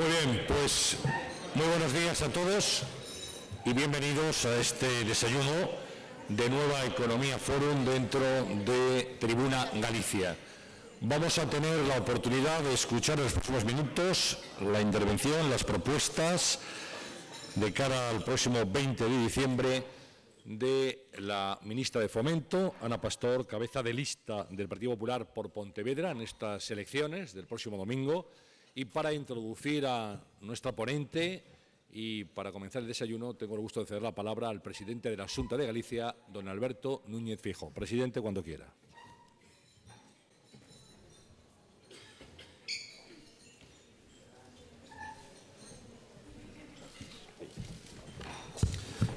Muy bien, pues muy buenos días a todos y bienvenidos a este desayuno de Nueva Economía Forum dentro de Tribuna Galicia. Vamos a tener la oportunidad de escuchar en los próximos minutos la intervención, las propuestas de cara al próximo 20 de diciembre de la ministra de Fomento, Ana Pastor, cabeza de lista del Partido Popular por Pontevedra en estas elecciones del próximo domingo. Y para introducir a nuestra ponente y para comenzar el desayuno, tengo el gusto de ceder la palabra al presidente de la Junta de Galicia, don Alberto Núñez Fijo. Presidente, cuando quiera.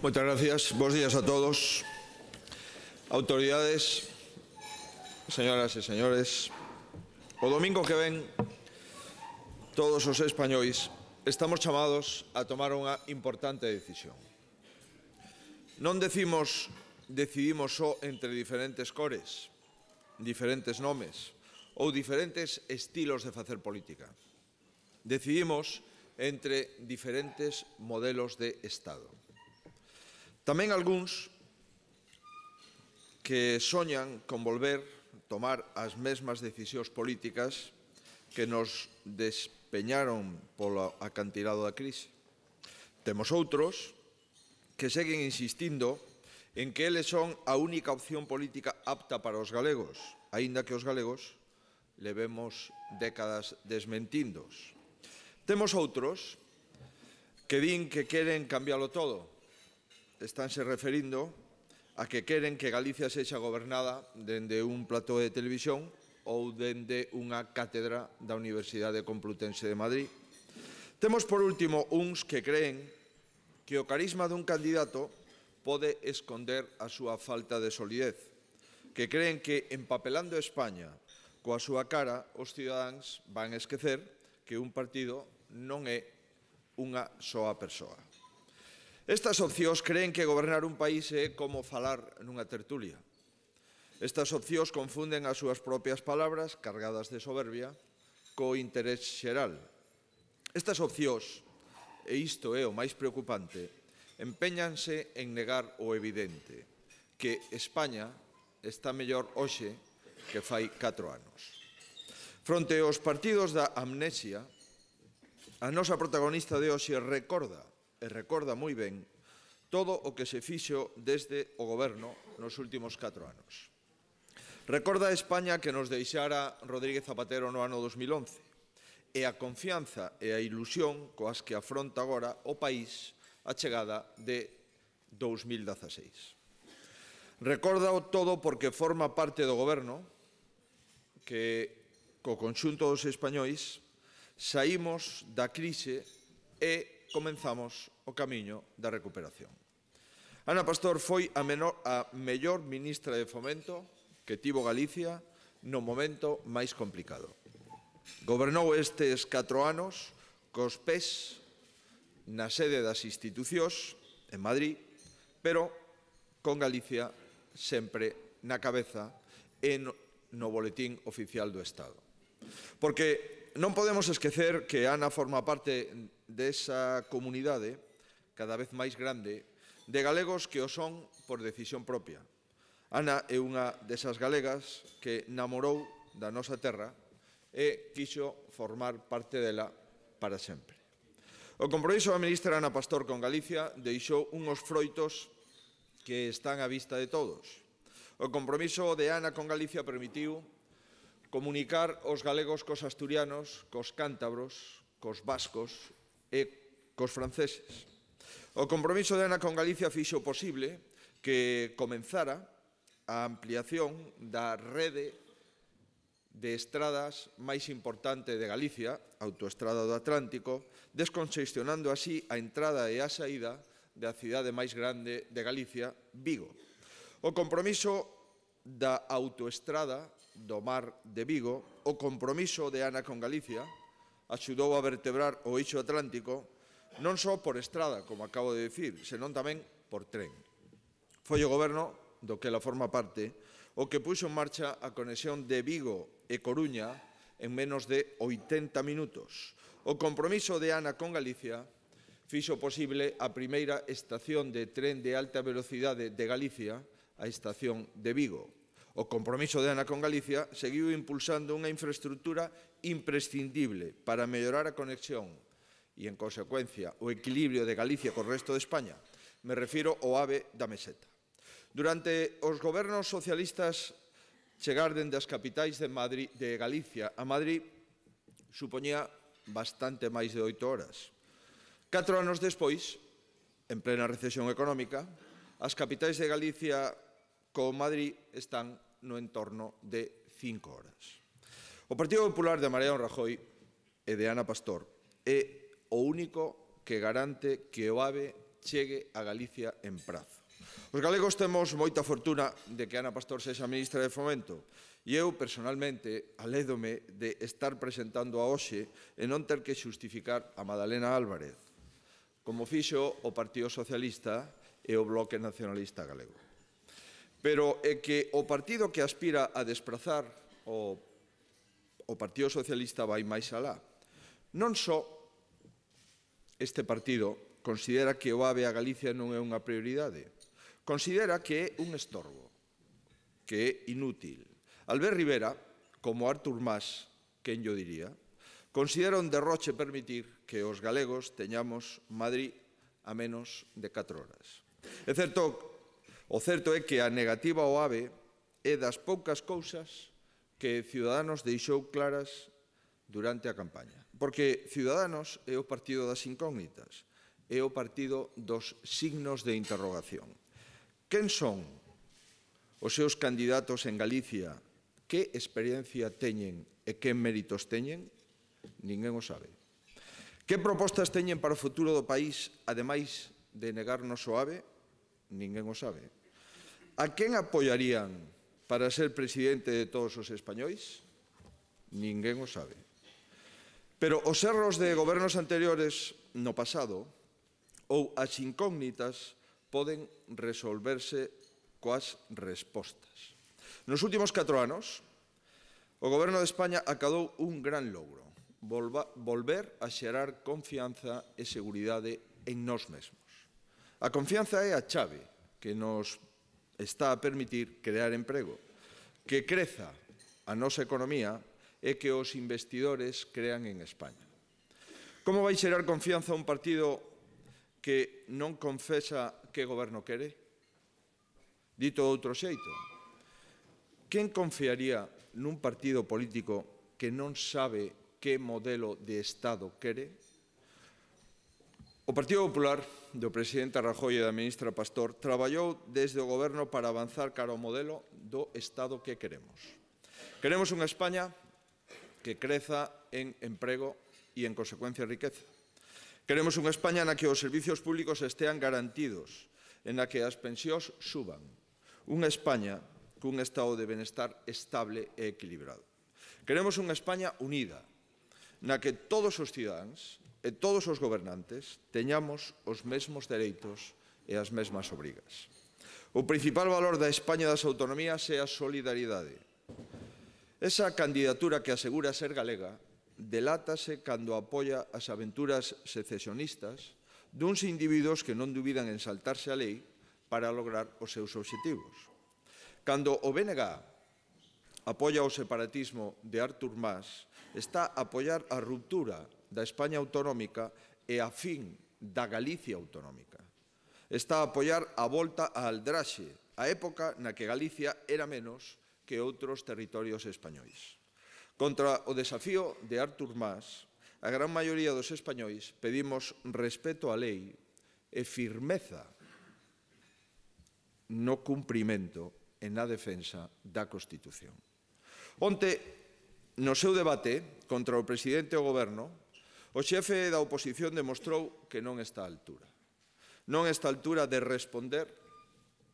Muchas gracias. Buenos días a todos. Autoridades, señoras y señores, o domingo que ven Todos os españois estamos chamados a tomar unha importante decisión. Non decimos, decidimos só entre diferentes cores, diferentes nomes ou diferentes estilos de facer política. Decidimos entre diferentes modelos de Estado. Tamén algúns que soñan con volver tomar as mesmas decisións políticas que nos despedimos peñaron polo acantilado da crise. Temos outros que seguen insistindo en que eles son a única opción política apta para os galegos, aínda que os galegos levemos décadas desmentindos. Temos outros que din que queren cambiálo todo. Estánse referindo a que queren que Galicia sexa gobernada dende un plató de televisión ou dende unha cátedra da Universidade Complutense de Madrid. Temos, por último, uns que creen que o carisma dun candidato pode esconder a súa falta de solidez, que creen que empapelando España coa súa cara os cidadáns van esquecer que un partido non é unha soa persoa. Estas opcións creen que gobernar un país é como falar nunha tertulia, Estas opcións confunden as súas propias palabras, cargadas de soberbia, co interés xeral. Estas opcións, e isto é o máis preocupante, empeñanse en negar o evidente, que España está mellor hoxe que fai 4 anos. Fronte aos partidos da amnesia, a nosa protagonista de hoxe recorda, e recorda moi ben, todo o que se fixo desde o goberno nos últimos 4 anos. Recorda a España que nos deixara Rodríguez Zapatero no ano 2011 e a confianza e a ilusión coas que afronta agora o país a chegada de 2016. Recorda o todo porque forma parte do goberno que co conxunto dos españois saímos da crise e comenzamos o camiño da recuperación. Ana Pastor foi a, menor, a mellor ministra de Fomento que tivo Galicia no momento máis complicado. Gobernou estes catro anos cos pés na sede das institucións en Madrid, pero con Galicia sempre na cabeza e no boletín oficial do Estado. Porque non podemos esquecer que ANA forma parte desa comunidade cada vez máis grande de galegos que o son por decisión propia, Ana é unha desas galegas que namorou da nosa terra e quixo formar parte dela para sempre. O compromiso da ministra Ana Pastor con Galicia deixou unhos froitos que están á vista de todos. O compromiso de Ana con Galicia permitiu comunicar os galegos cos asturianos, cos cántabros, cos vascos e cos franceses. O compromiso de Ana con Galicia fixo posible que comenzara a ampliación da rede de estradas máis importante de Galicia, Autoestrada do Atlántico, desconxestionando así a entrada e a saída da cidade máis grande de Galicia, Vigo. O compromiso da autoestrada do mar de Vigo, o compromiso de Ana con Galicia, axudou a vertebrar o eixo atlántico non só por estrada, como acabo de dicir, senón tamén por tren. Foi o goberno do que ela forma parte, o que puxo en marcha a conexión de Vigo e Coruña en menos de 80 minutos. O compromiso de ANA con Galicia fixo posible a primeira estación de tren de alta velocidade de Galicia, a estación de Vigo. O compromiso de ANA con Galicia seguiu impulsando unha infraestructura imprescindible para mellorar a conexión e, en consecuencia, o equilibrio de Galicia co resto de España. Me refiro ao AVE da Meseta. Durante os gobernos socialistas chegar dende as capitais de, Madrid, de Galicia a Madrid supoñía bastante máis de oito horas. Catro anos despois, en plena recesión económica, as capitais de Galicia con Madrid están no entorno de cinco horas. O Partido Popular de Mariano Rajoy e de Ana Pastor é o único que garante que o AVE chegue a Galicia en prazo. Os galegos temos moita fortuna de que Ana Pastor sexa ministra de Fomento e eu personalmente alédome de estar presentando a hoxe e non ter que xustificar a Madalena Álvarez, como fixo o Partido Socialista e o Bloque Nacionalista Galego. Pero é que o partido que aspira a desprazar o, o Partido Socialista vai máis alá. Non só este partido considera que o AVE a Galicia non é unha prioridade, Considera que é un estorbo, que é inútil. Albert Rivera, como Artur Mas, quen yo diría, considera un derroche permitir que os galegos teñamos Madrid a menos de 4 horas. É certo, o certo é que a negativa ao AVE é das poucas cousas que Ciudadanos deixou claras durante a campaña. Porque Ciudadanos é o partido das incógnitas, é o partido dos signos de interrogación. Quen son os seus candidatos en Galicia? Que experiencia teñen e que méritos teñen? Ninguén o sabe. Que propostas teñen para o futuro do país, ademais de negarnos o AVE? Ninguén o sabe. A quen apoiarían para ser presidente de todos os españois? Ninguén o sabe. Pero os erros de gobernos anteriores no pasado ou as incógnitas poden resolverse coas respostas. Nos últimos catro anos, o Goberno de España acadou un gran logro, volver a xerar confianza e seguridade en nós mesmos. A confianza é a chave que nos está a permitir crear emprego, que creza a nosa economía e que os investidores crean en España. Como vai xerar confianza un partido que non confesa que goberno quere? Dito outro xeito, quen confiaría nun partido político que non sabe que modelo de Estado quere? O Partido Popular do presidente Rajoy e da ministra Pastor traballou desde o goberno para avanzar cara ao modelo do Estado que queremos. Queremos unha España que creza en emprego e, en consecuencia, riqueza. Queremos unha España na que os servicios públicos estean garantidos, en na que as pensións suban. Unha España cun estado de benestar estable e equilibrado. Queremos unha España unida, na que todos os cidadáns e todos os gobernantes teñamos os mesmos dereitos e as mesmas obrigas. O principal valor da España das autonomías é a solidaridade. Esa candidatura que asegura ser galega delátase cando apoia as aventuras secesionistas duns individuos que non dubidan en saltarse a lei para lograr os seus obxectivos. Cando o BNG apoia o separatismo de Artur Mas, está a apoiar a ruptura da España autonómica e a fin da Galicia autonómica. Está a apoiar a volta a Aldraxe, a época na que Galicia era menos que outros territorios españoles. Contra o desafío de Artur Mas, a gran maioría dos españois pedimos respeto á lei e firmeza no cumprimento e na defensa da Constitución. Onte, no seu debate contra o presidente e o goberno, o xefe da oposición demostrou que non está a altura. Non está a altura de responder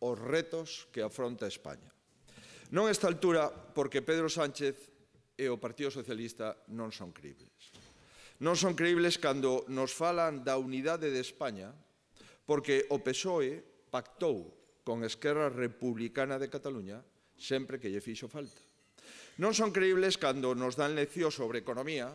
os retos que afronta España. Non está a altura porque Pedro Sánchez e o Partido Socialista non son creíbles. Non son creíbles cando nos falan da unidade de España porque o PSOE pactou con Esquerra Republicana de Cataluña sempre que lle fixo falta. Non son creíbles cando nos dan lección sobre economía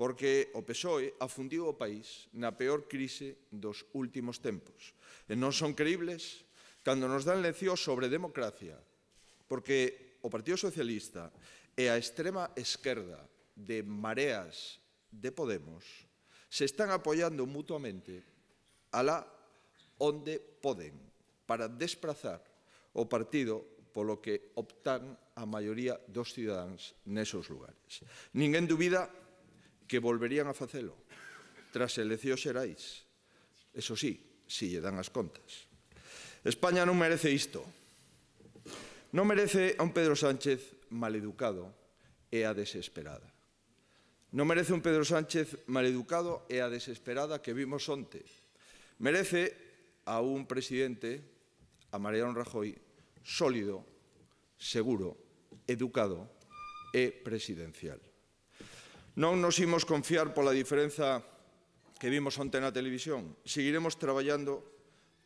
porque o PSOE afundiu o país na peor crise dos últimos tempos. E non son creíbles cando nos dan lección sobre democracia porque o Partido Socialista e a extrema esquerda de Mareas de Podemos se están apoyando mutuamente a la onde poden para desplazar o partido polo que optan a maioría dos cidadáns nesos lugares. Ninguén dubida que volverían a facelo tras eleccións xerais. Eso sí, si lle dan as contas. España non merece isto. Non merece a un Pedro Sánchez maleducado e a desesperada. Non merece un Pedro Sánchez maleducado e a desesperada que vimos onte. Merece a un presidente, a Mariano Rajoy, sólido, seguro, educado e presidencial. Non nos imos confiar pola diferenza que vimos onte na televisión. Seguiremos traballando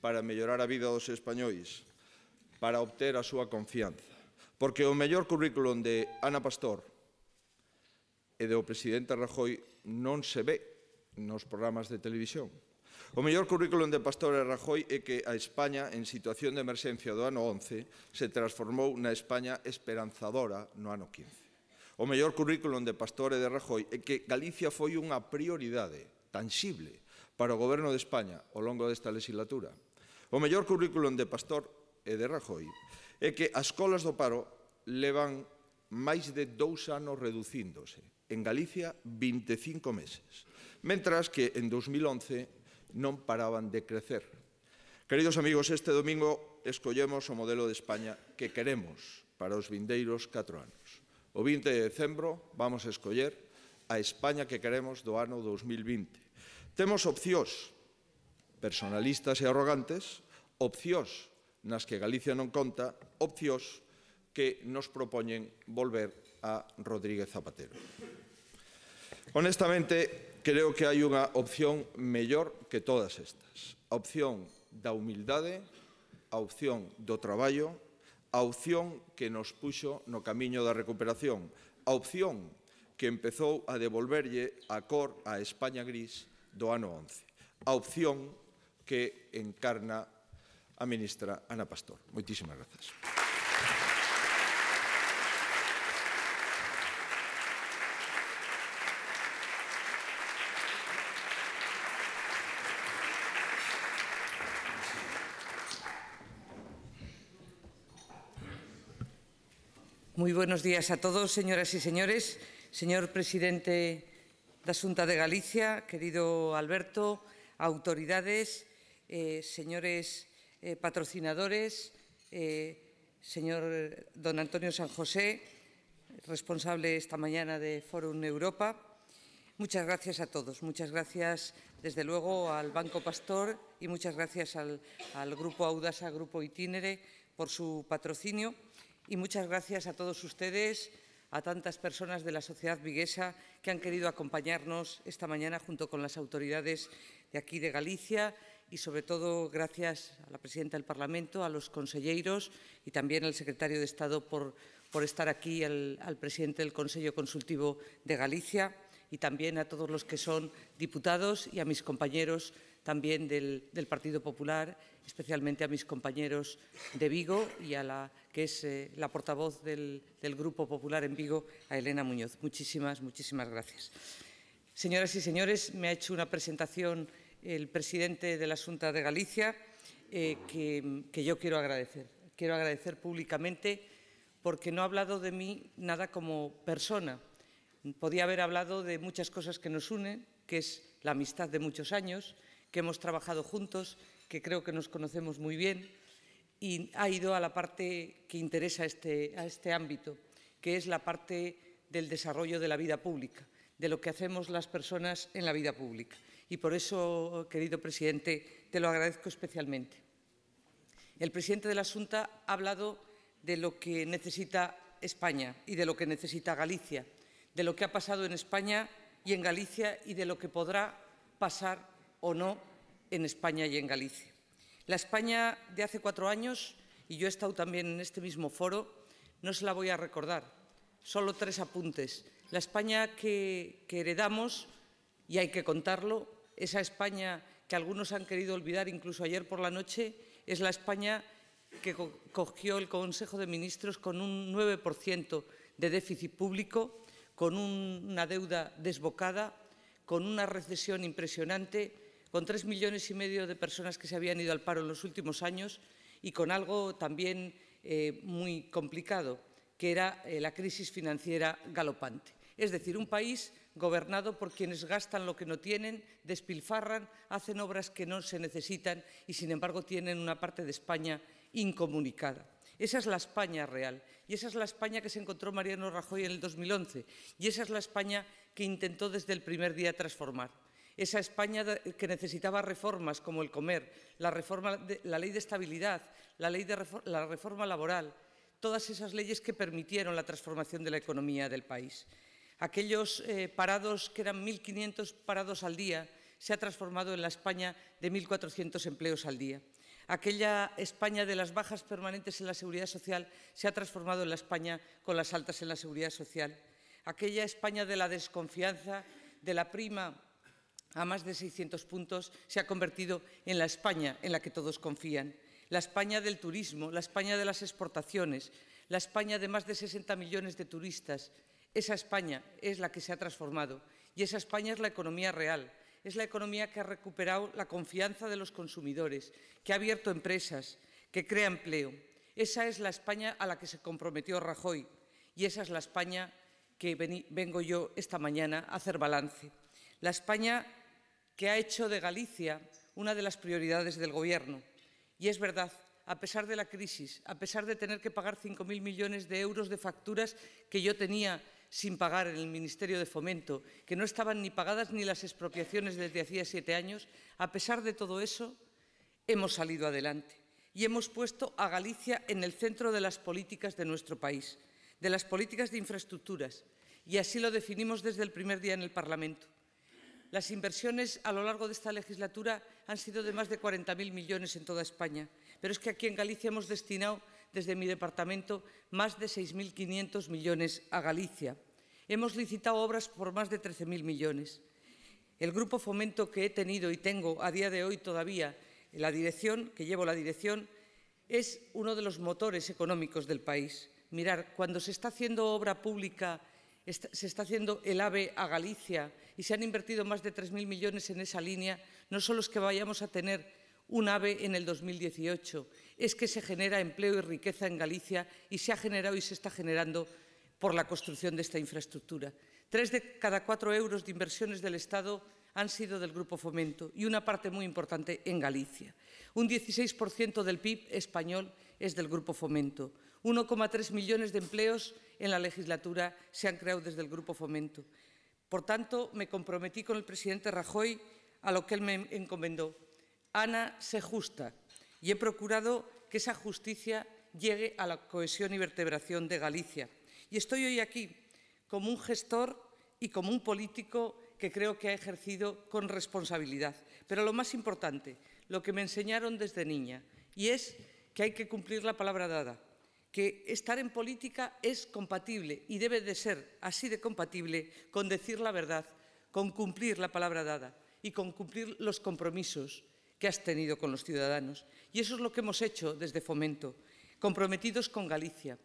para mellorar a vida dos españóis, para obter a súa confianza. Porque o mellor currículum de Ana Pastor e do presidente Rajoy non se ve nos programas de televisión. O mellor currículum de Pastor e Rajoy é que a España en situación de emerxencia do ano 11 se transformou na España esperanzadora no ano 15. O mellor currículum de Pastor e de Rajoy é que Galicia foi unha prioridade tangible para o goberno de España ao longo desta legislatura. O mellor currículum de Pastor e de Rajoy é que as colas do paro levan máis de dous anos reducíndose. En Galicia, 25 meses. Mentras que en 2011 non paraban de crecer. Queridos amigos, este domingo escollemos o modelo de España que queremos para os vindeiros 4 anos. O 20 de decembro vamos a escoller a España que queremos do ano 2020. Temos opcións personalistas e arrogantes, opcións nas que Galicia non conta, opcións que nos propoñen volver a Rodríguez Zapatero. Honestamente, creo que hai unha opción mellor que todas estas. A opción da humildade, a opción do traballo, a opción que nos puxo no camiño da recuperación, a opción que empezou a devolverlle a cor a España gris do ano 11, a opción que encarna a ministra Ana Pastor. Moitísimas grazas. Moi buenos días a todos, señoras e señores. Señor presidente da Xunta de Galicia, querido Alberto, autoridades, eh, señores Eh, patrocinadores, eh, señor don Antonio San José, responsable esta mañana de Forum Europa. Muchas gracias a todos. Muchas gracias, desde luego, al Banco Pastor y muchas gracias al, al Grupo Audasa, Grupo Itinere, por su patrocinio. Y muchas gracias a todos ustedes, a tantas personas de la sociedad viguesa que han querido acompañarnos esta mañana junto con las autoridades de aquí de Galicia y, sobre todo, gracias a la presidenta del Parlamento, a los consejeros y también al secretario de Estado por, por estar aquí, al, presidente del Consejo Consultivo de Galicia y también a todos los que son diputados y a mis compañeros también del, Partido Popular, especialmente a mis compañeros de Vigo y a la que es eh, la portavoz del, del, Grupo Popular en Vigo, a Elena Muñoz. Muchísimas, muchísimas gracias. Señoras y señores, me ha hecho una presentación el presidente de la Junta de Galicia, eh, que, yo quiero agradecer. Quiero agradecer públicamente porque no ha hablado de mí nada como persona. Podía haber hablado de muchas cosas que nos unen, que es la amistad de muchos años, que hemos trabajado juntos, que creo que nos conocemos muy bien, y ha ido a la parte que interesa este, a este ámbito, que es la parte del desarrollo de la vida pública, de lo que hacemos las personas en la vida pública. Y por eso, querido presidente, te lo agradezco especialmente. El presidente de la Junta ha hablado de lo que necesita España y de lo que necesita Galicia, de lo que ha pasado en España y en Galicia y de lo que podrá pasar o no en España y en Galicia. La España de hace cuatro años, y yo he estado también en este mismo foro, no se la voy a recordar, solo tres apuntes. La España que, que heredamos, y hay que contarlo, esa España que algunos han querido olvidar incluso ayer por la noche, es la España que cogió el Consejo de Ministros con un 9% de déficit público, con una deuda desbocada, con una recesión impresionante, con tres millones y medio de personas que se habían ido al paro en los últimos años y con algo también eh, muy complicado, que era eh, la crisis financiera galopante. Es decir, un país gobernado por quienes gastan lo que no tienen, despilfarran, hacen obras que no se necesitan y, sin embargo, tienen una parte de España incomunicada. Esa es la España real y esa es la España que se encontró Mariano Rajoy en el 2011 y esa es la España que intentó desde el primer día transformar. Esa España que necesitaba reformas como el comer, la, ley de estabilidad, la, ley la reforma laboral, todas esas leyes que permitieron la transformación de la economía del país. Aquellos eh, parados, que eran 1.500 parados al día, se ha transformado en la España de 1.400 empleos al día. Aquella España de las bajas permanentes en la seguridad social se ha transformado en la España con las altas en la seguridad social. Aquella España de la desconfianza, de la prima a más de 600 puntos, se ha convertido en la España en la que todos confían. La España del turismo, la España de las exportaciones, la España de más de 60 millones de turistas, esa España es la que se ha transformado y esa España es la economía real, es la economía que ha recuperado la confianza de los consumidores, que ha abierto empresas, que crea empleo. Esa es la España a la que se comprometió Rajoy y esa es la España que vengo yo esta mañana a hacer balance. La España que ha hecho de Galicia una de las prioridades del Gobierno. Y es verdad, a pesar de la crisis, a pesar de tener que pagar 5.000 millones de euros de facturas que yo tenía sin pagar en el Ministerio de Fomento, que no estaban ni pagadas ni las expropiaciones desde hacía siete años, a pesar de todo eso, hemos salido adelante y hemos puesto a Galicia en el centro de las políticas de nuestro país, de las políticas de infraestructuras, y así lo definimos desde el primer día en el Parlamento. Las inversiones a lo largo de esta legislatura han sido de más de 40.000 millones en toda España, pero es que aquí en Galicia hemos destinado desde mi departamento más de 6.500 millones a Galicia. Hemos licitado obras por más de 13.000 millones. El grupo Fomento que he tenido y tengo a día de hoy todavía la dirección, que llevo la dirección, es uno de los motores económicos del país. Mirar, cuando se está haciendo obra pública, se está haciendo el AVE a Galicia y se han invertido más de 3.000 millones en esa línea, no solo es que vayamos a tener un AVE en el 2018. Es que se genera empleo y riqueza en Galicia y se ha generado y se está generando por la construcción de esta infraestructura. Tres de cada cuatro euros de inversiones del Estado han sido del Grupo Fomento y una parte muy importante en Galicia. Un 16% del PIB español es del Grupo Fomento. 1,3 millones de empleos en la legislatura se han creado desde el Grupo Fomento. Por tanto, me comprometí con el presidente Rajoy a lo que él me encomendó, Ana se justa y he procurado que esa justicia llegue a la cohesión y vertebración de Galicia. Y estoy hoy aquí como un gestor y como un político que creo que ha ejercido con responsabilidad. Pero lo más importante, lo que me enseñaron desde niña, y es que hay que cumplir la palabra dada, que estar en política es compatible y debe de ser así de compatible con decir la verdad, con cumplir la palabra dada y con cumplir los compromisos, que has tenido con los ciudadanos. Y eso es lo que hemos hecho desde Fomento, comprometidos con Galicia.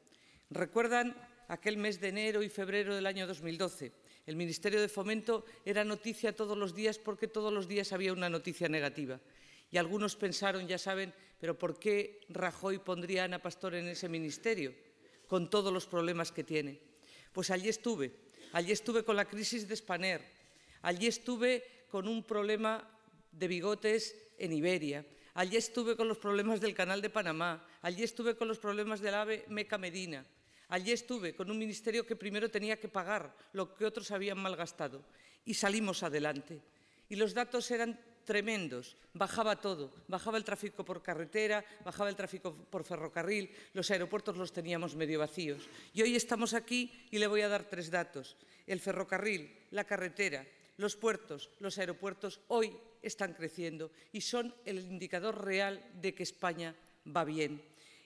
Recuerdan aquel mes de enero y febrero del año 2012. El Ministerio de Fomento era noticia todos los días porque todos los días había una noticia negativa. Y algunos pensaron, ya saben, pero ¿por qué Rajoy pondría a Ana Pastor en ese ministerio con todos los problemas que tiene? Pues allí estuve. Allí estuve con la crisis de Spaner. Allí estuve con un problema de bigotes en Iberia, allí estuve con los problemas del Canal de Panamá, allí estuve con los problemas del AVE Meca Medina, allí estuve con un ministerio que primero tenía que pagar lo que otros habían malgastado y salimos adelante. Y los datos eran tremendos, bajaba todo, bajaba el tráfico por carretera, bajaba el tráfico por ferrocarril, los aeropuertos los teníamos medio vacíos. Y hoy estamos aquí y le voy a dar tres datos, el ferrocarril, la carretera los puertos, los aeropuertos hoy están creciendo y son el indicador real de que España va bien.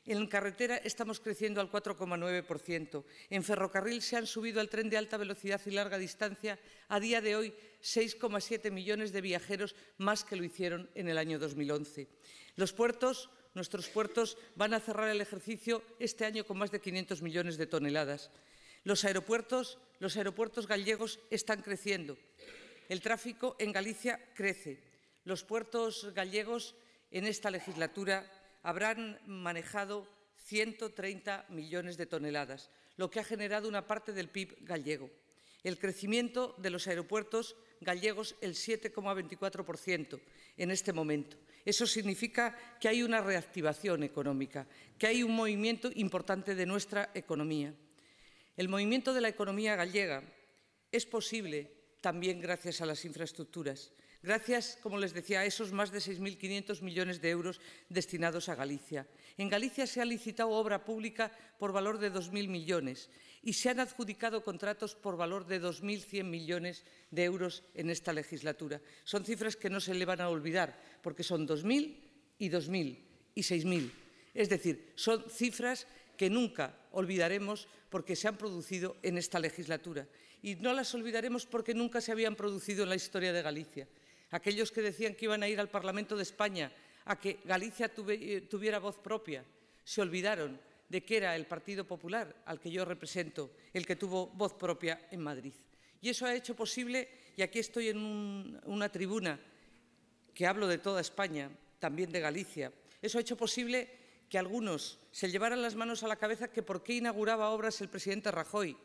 En carretera estamos creciendo al 4,9%. En ferrocarril se han subido al tren de alta velocidad y larga distancia a día de hoy 6,7 millones de viajeros más que lo hicieron en el año 2011. Los puertos Nuestros puertos van a cerrar el ejercicio este año con más de 500 millones de toneladas. Los aeropuertos, gallegos están creciendo. El tráfico en Galicia crece. Los puertos gallegos en esta legislatura habrán manejado 130 millones de toneladas, lo que ha generado una parte del PIB gallego. El crecimiento de los aeropuertos gallegos el 7,24% en este momento. Eso significa que hay una reactivación económica, que hay un movimiento importante de nuestra economía. El movimiento de la economía gallega es posible también gracias a las infraestructuras, gracias, como les decía, a esos más de 6.500 millones de euros destinados a Galicia. En Galicia se ha licitado obra pública por valor de 2.000 millones y se han adjudicado contratos por valor de 2.100 millones de euros en esta legislatura. Son cifras que no se le van a olvidar, porque son 2.000 y 2.000 y 6.000. Es decir, son cifras que nunca olvidaremos porque se han producido en esta legislatura. Y no las olvidaremos porque nunca se habían producido en la historia de Galicia. Aquellos que decían que iban a ir al Parlamento de España a que Galicia eh, tuviera voz propia, se olvidaron de que era el Partido Popular, al que yo represento, el que tuvo voz propia en Madrid. Y eso ha hecho posible, y aquí estoy en una tribuna que hablo de toda España, también de Galicia, eso ha hecho posible que algunos se llevaran las manos a la cabeza que por qué inauguraba obras el presidente Rajoy.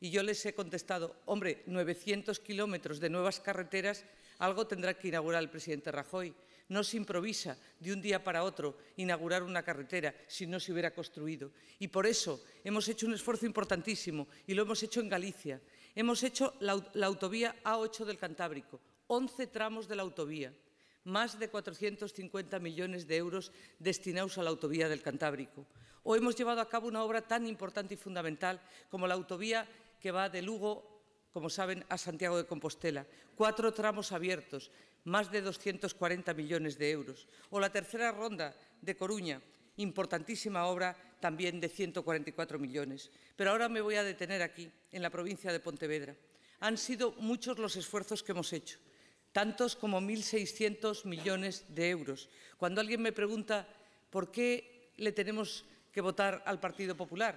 Y yo les he contestado, hombre, 900 kilómetros de nuevas carreteras, algo tendrá que inaugurar el presidente Rajoy. No se improvisa de un día para otro inaugurar una carretera si no se hubiera construido. Y por eso hemos hecho un esfuerzo importantísimo y lo hemos hecho en Galicia. Hemos hecho la, autovía A8 del Cantábrico, 11 tramos de la autovía más de 450 millones de euros destinados a la autovía del Cantábrico. O hemos llevado a cabo una obra tan importante y fundamental como la autovía que va de Lugo como saben, a Santiago de Compostela. Cuatro tramos abiertos, más de 240 millones de euros. O la tercera ronda de Coruña, importantísima obra también de 144 millones. Pero ahora me voy a detener aquí, en la provincia de Pontevedra. Han sido muchos los esfuerzos que hemos hecho tantos como 1.600 millones de euros. Cuando alguien me pregunta por qué le tenemos que votar al Partido Popular,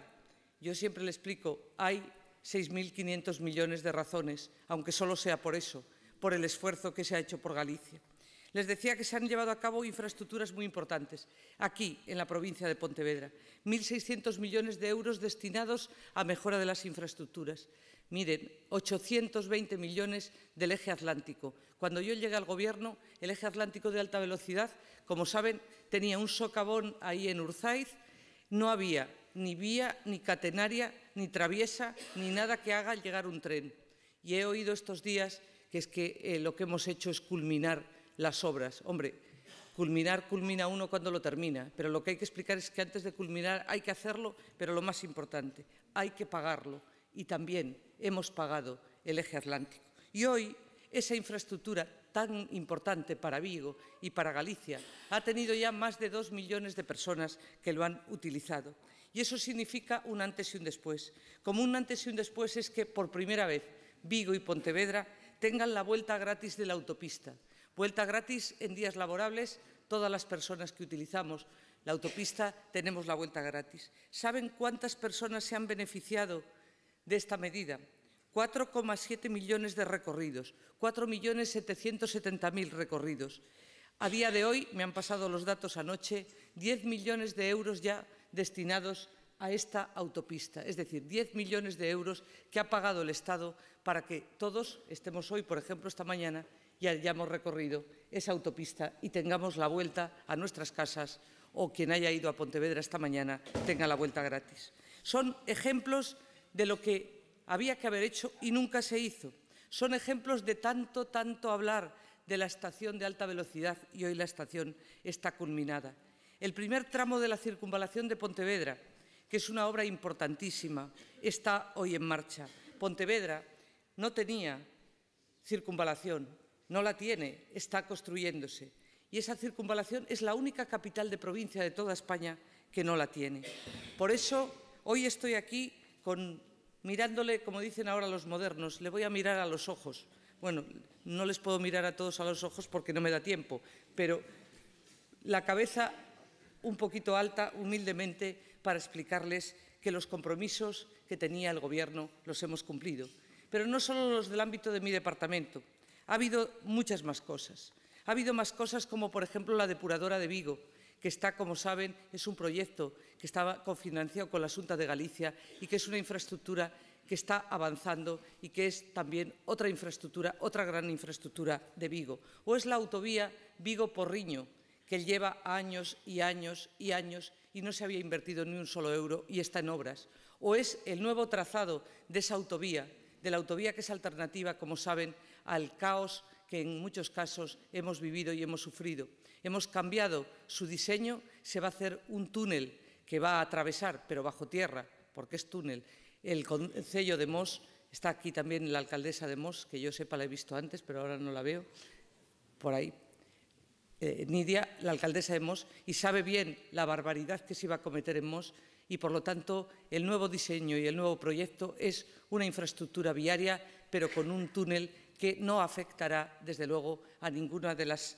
yo siempre le explico, hay 6.500 millones de razones, aunque solo sea por eso, por el esfuerzo que se ha hecho por Galicia. Les decía que se han llevado a cabo infraestructuras muy importantes aquí, en la provincia de Pontevedra. 1.600 millones de euros destinados a mejora de las infraestructuras. Miren, 820 millones del eje atlántico. Cuando yo llegué al Gobierno, el eje atlántico de alta velocidad, como saben, tenía un socavón ahí en Urzaiz, no había ni vía, ni catenaria, ni traviesa, ni nada que haga llegar un tren. Y he oído estos días que es que eh, lo que hemos hecho es culminar las obras. Hombre, culminar culmina uno cuando lo termina, pero lo que hay que explicar es que antes de culminar hay que hacerlo, pero lo más importante, hay que pagarlo. Y también hemos pagado el eje atlántico. Y hoy esa infraestructura tan importante para Vigo y para Galicia ha tenido ya más de dos millones de personas que lo han utilizado. Y eso significa un antes y un después. Como un antes y un después es que por primera vez Vigo y Pontevedra tengan la vuelta gratis de la autopista. Vuelta gratis en días laborables, todas las personas que utilizamos la autopista tenemos la vuelta gratis. ¿Saben cuántas personas se han beneficiado de esta medida. 4,7 millones de recorridos, 4.770.000 recorridos. A día de hoy, me han pasado los datos anoche, 10 millones de euros ya destinados a esta autopista, es decir, 10 millones de euros que ha pagado el Estado para que todos estemos hoy, por ejemplo, esta mañana, y hayamos recorrido esa autopista y tengamos la vuelta a nuestras casas o quien haya ido a Pontevedra esta mañana tenga la vuelta gratis. Son ejemplos de lo que había que haber hecho y nunca se hizo. Son ejemplos de tanto, tanto hablar de la estación de alta velocidad y hoy la estación está culminada. El primer tramo de la circunvalación de Pontevedra, que es una obra importantísima, está hoy en marcha. Pontevedra no tenía circunvalación, no la tiene, está construyéndose. Y esa circunvalación es la única capital de provincia de toda España que no la tiene. Por eso hoy estoy aquí mirándole, como dicen ahora los modernos, le voy a mirar a los ojos. Bueno, no les puedo mirar a todos a los ojos porque no me da tiempo, pero la cabeza un poquito alta, humildemente, para explicarles que los compromisos que tenía el Gobierno los hemos cumplido. Pero no solo los del ámbito de mi departamento, ha habido muchas más cosas. Ha habido más cosas como, por ejemplo, la depuradora de Vigo, que está, como saben, es un proyecto que estaba cofinanciado con la Junta de Galicia y que es una infraestructura que está avanzando y que es también otra infraestructura, otra gran infraestructura de Vigo. O es la autovía Vigo-Porriño, que lleva años y años y años y no se había invertido ni un solo euro y está en obras. O es el nuevo trazado de esa autovía, de la autovía que es alternativa, como saben, al caos que en muchos casos hemos vivido y hemos sufrido. Hemos cambiado su diseño, se va a hacer un túnel que va a atravesar, pero bajo tierra, porque es túnel. El concello de Mos, está aquí también la alcaldesa de Mos, que yo sepa la he visto antes, pero ahora no la veo, por ahí. Eh, Nidia, la alcaldesa de Mos, y sabe bien la barbaridad que se iba a cometer en Mos y, por lo tanto, el nuevo diseño y el nuevo proyecto es una infraestructura viaria, pero con un túnel que no afectará, desde luego, a ninguna de las,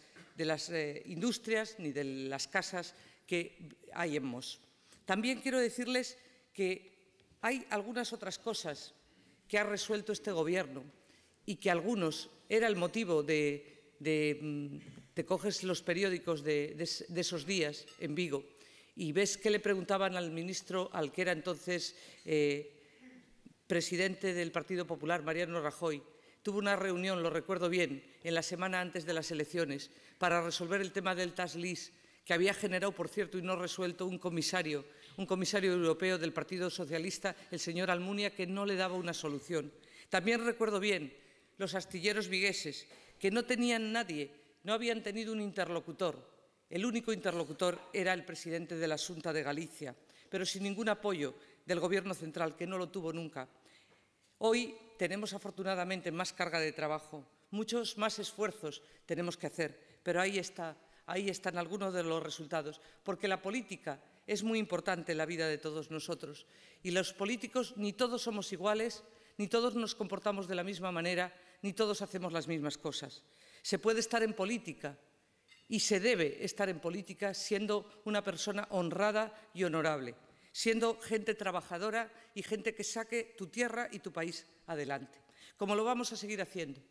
eh, industrias ni de las casas que hay en Mos. También quiero decirles que hay algunas otras cosas que ha resuelto este Gobierno y que algunos era el motivo de... Mm, te coges los periódicos de, esos días en Vigo y ves que le preguntaban al ministro, al que era entonces eh, presidente del Partido Popular, Mariano Rajoy, tuvo una reunión, lo recuerdo bien, en la semana antes de las elecciones para resolver el tema del TASLIS, que había generado, por cierto, y no resuelto, un comisario, un comisario europeo del Partido Socialista, el señor Almunia, que no le daba una solución. También recuerdo bien los astilleros vigueses, que no tenían nadie, no habían tenido un interlocutor. El único interlocutor era el presidente de la Junta de Galicia, pero sin ningún apoyo del Gobierno central, que no lo tuvo nunca. Hoy tenemos afortunadamente más carga de trabajo, muchos más esfuerzos tenemos que hacer, pero ahí, ahí están algunos de los resultados, porque la política es muy importante en la vida de todos nosotros y los políticos ni todos somos iguales, ni todos nos comportamos de la misma manera, ni todos hacemos las mismas cosas. Se puede estar en política y se debe estar en política siendo una persona honrada y honorable siendo gente trabajadora y gente que saque tu tierra y tu país adelante, como lo vamos a seguir haciendo.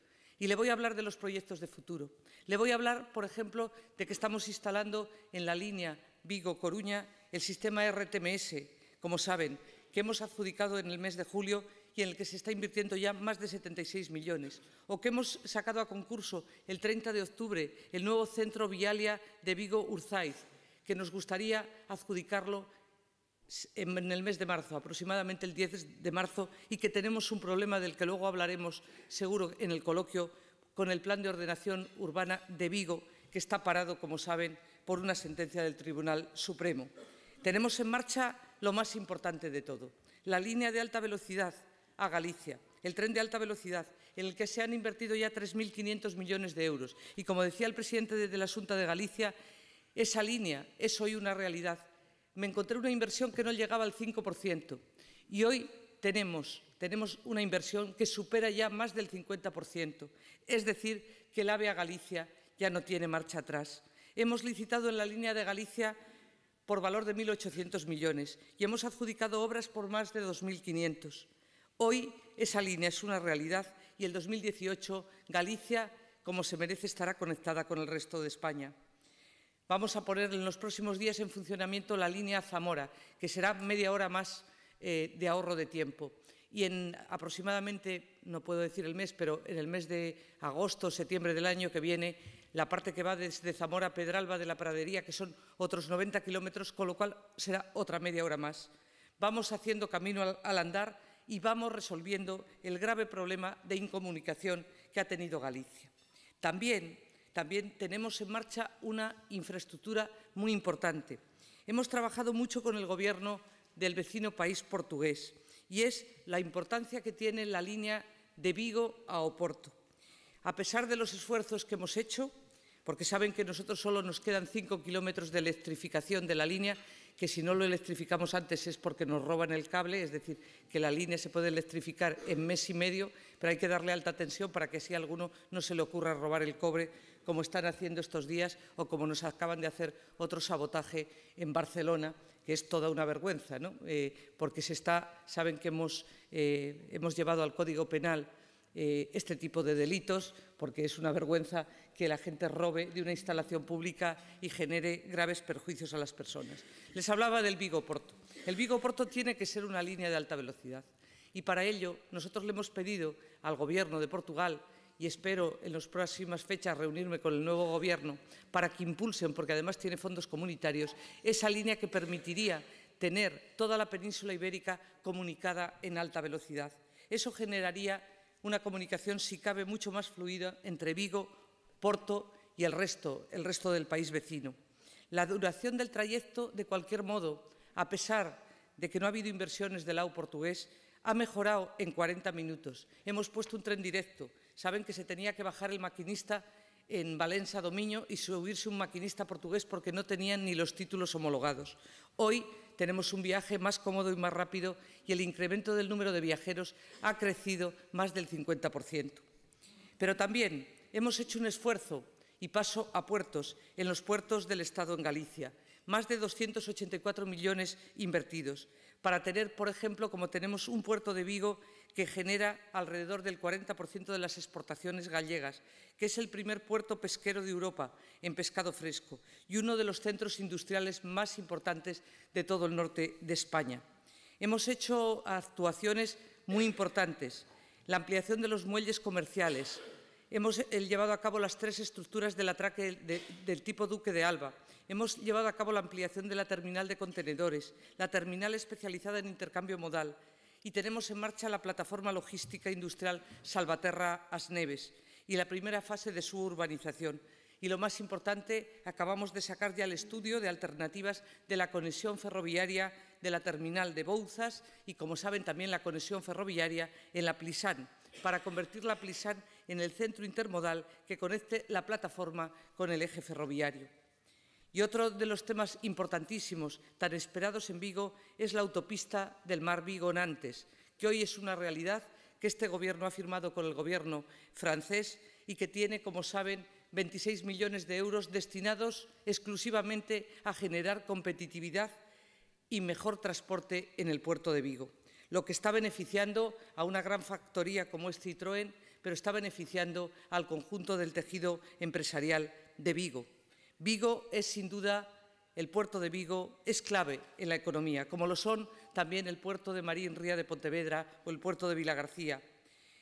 Y le voy a hablar de los proyectos de futuro. Le voy a hablar, por ejemplo, de que estamos instalando en la línea Vigo-Coruña el sistema RTMS, como saben, que hemos adjudicado en el mes de julio y en el que se está invirtiendo ya más de 76 millones, o que hemos sacado a concurso el 30 de octubre el nuevo centro Vialia de Vigo-Urzaiz, que nos gustaría adjudicarlo en el mes de marzo, aproximadamente el 10 de marzo, y que tenemos un problema del que luego hablaremos seguro en el coloquio con el Plan de Ordenación Urbana de Vigo, que está parado, como saben, por una sentencia del Tribunal Supremo. Tenemos en marcha lo más importante de todo, la línea de alta velocidad a Galicia, el tren de alta velocidad, en el que se han invertido ya 3.500 millones de euros. Y como decía el presidente de la Junta de Galicia, esa línea es hoy una realidad me encontré una inversión que no llegaba al 5%. Y hoy tenemos, una inversión que supera ya más del 50%. Es decir, que el AVE a Galicia ya no tiene marcha atrás. Hemos licitado en la línea de Galicia por valor de 1.800 millones y hemos adjudicado obras por más de 2.500. Hoy esa línea es una realidad y el 2018 Galicia, como se merece, estará conectada con el resto de España. Vamos a poner en los próximos días en funcionamiento la línea Zamora, que será media hora más eh, de ahorro de tiempo. Y en aproximadamente, no puedo decir el mes, pero en el mes de agosto, septiembre del año que viene, la parte que va desde Zamora a Pedralba de la Pradería, que son otros 90 kilómetros, con lo cual será otra media hora más. Vamos haciendo camino al, al andar y vamos resolviendo el grave problema de incomunicación que ha tenido Galicia. También también tenemos en marcha una infraestructura muy importante. Hemos trabajado mucho con el Gobierno del vecino país portugués y es la importancia que tiene la línea de Vigo a Oporto. A pesar de los esfuerzos que hemos hecho, porque saben que nosotros solo nos quedan cinco kilómetros de electrificación de la línea, que si no lo electrificamos antes es porque nos roban el cable, es decir, que la línea se puede electrificar en mes y medio, pero hay que darle alta tensión para que si a alguno no se le ocurra robar el cobre, como están haciendo estos días o como nos acaban de hacer otro sabotaje en Barcelona, que es toda una vergüenza, ¿no? Eh, porque se está, saben que hemos, eh, hemos llevado al Código Penal eh, este tipo de delitos, porque es una vergüenza que la gente robe de una instalación pública y genere graves perjuicios a las personas. Les hablaba del Vigo Porto. El Vigo Porto tiene que ser una línea de alta velocidad y para ello nosotros le hemos pedido al Gobierno de Portugal y espero en las próximas fechas reunirme con el nuevo Gobierno para que impulsen, porque además tiene fondos comunitarios, esa línea que permitiría tener toda la península ibérica comunicada en alta velocidad. Eso generaría una comunicación, si cabe, mucho más fluida entre Vigo, Porto y el resto, del país vecino. La duración del trayecto, de cualquier modo, a pesar de que no ha habido inversiones del lado portugués, ha mejorado en 40 minutos. Hemos puesto un tren directo. Saben que se tenía que bajar el maquinista en valencia Dominio y subirse un maquinista portugués porque no tenían ni los títulos homologados. Hoy tenemos un viaje más cómodo y más rápido y el incremento del número de viajeros ha crecido más del 50%. Pero también hemos hecho un esfuerzo y paso a puertos, en los puertos del Estado en Galicia, más de 284 millones invertidos para tener, por ejemplo, como tenemos un puerto de Vigo que genera alrededor del 40% de las exportaciones gallegas, que es el primer puerto pesquero de Europa en pescado fresco y uno de los centros industriales más importantes de todo el norte de España. Hemos hecho actuaciones muy importantes, la ampliación de los muelles comerciales, hemos eh, llevado a cabo las tres estructuras del atraque del tipo Duque de Alba, Hemos llevado a cabo la ampliación de la terminal de contenedores, la terminal especializada en intercambio modal y tenemos en marcha la plataforma logística industrial Salvaterra-Asneves y la primera fase de su urbanización. Y lo más importante, acabamos de sacar ya el estudio de alternativas de la conexión ferroviaria de la terminal de Bouzas y, como saben, también la conexión ferroviaria en la Plisán, para convertir la Plisán en el centro intermodal que conecte la plataforma con el eje ferroviario. Y otro de los temas importantísimos, tan esperados en Vigo, es la autopista del Mar Vigo-Nantes, que hoy es una realidad que este Gobierno ha firmado con el Gobierno francés y que tiene, como saben, 26 millones de euros destinados exclusivamente a generar competitividad y mejor transporte en el puerto de Vigo, lo que está beneficiando a una gran factoría como es Citroën, pero está beneficiando al conjunto del tejido empresarial de Vigo. Vigo es sin duda, el puerto de Vigo es clave en la economía, como lo son también el puerto de Marín Ría de Pontevedra o el puerto de Vila García.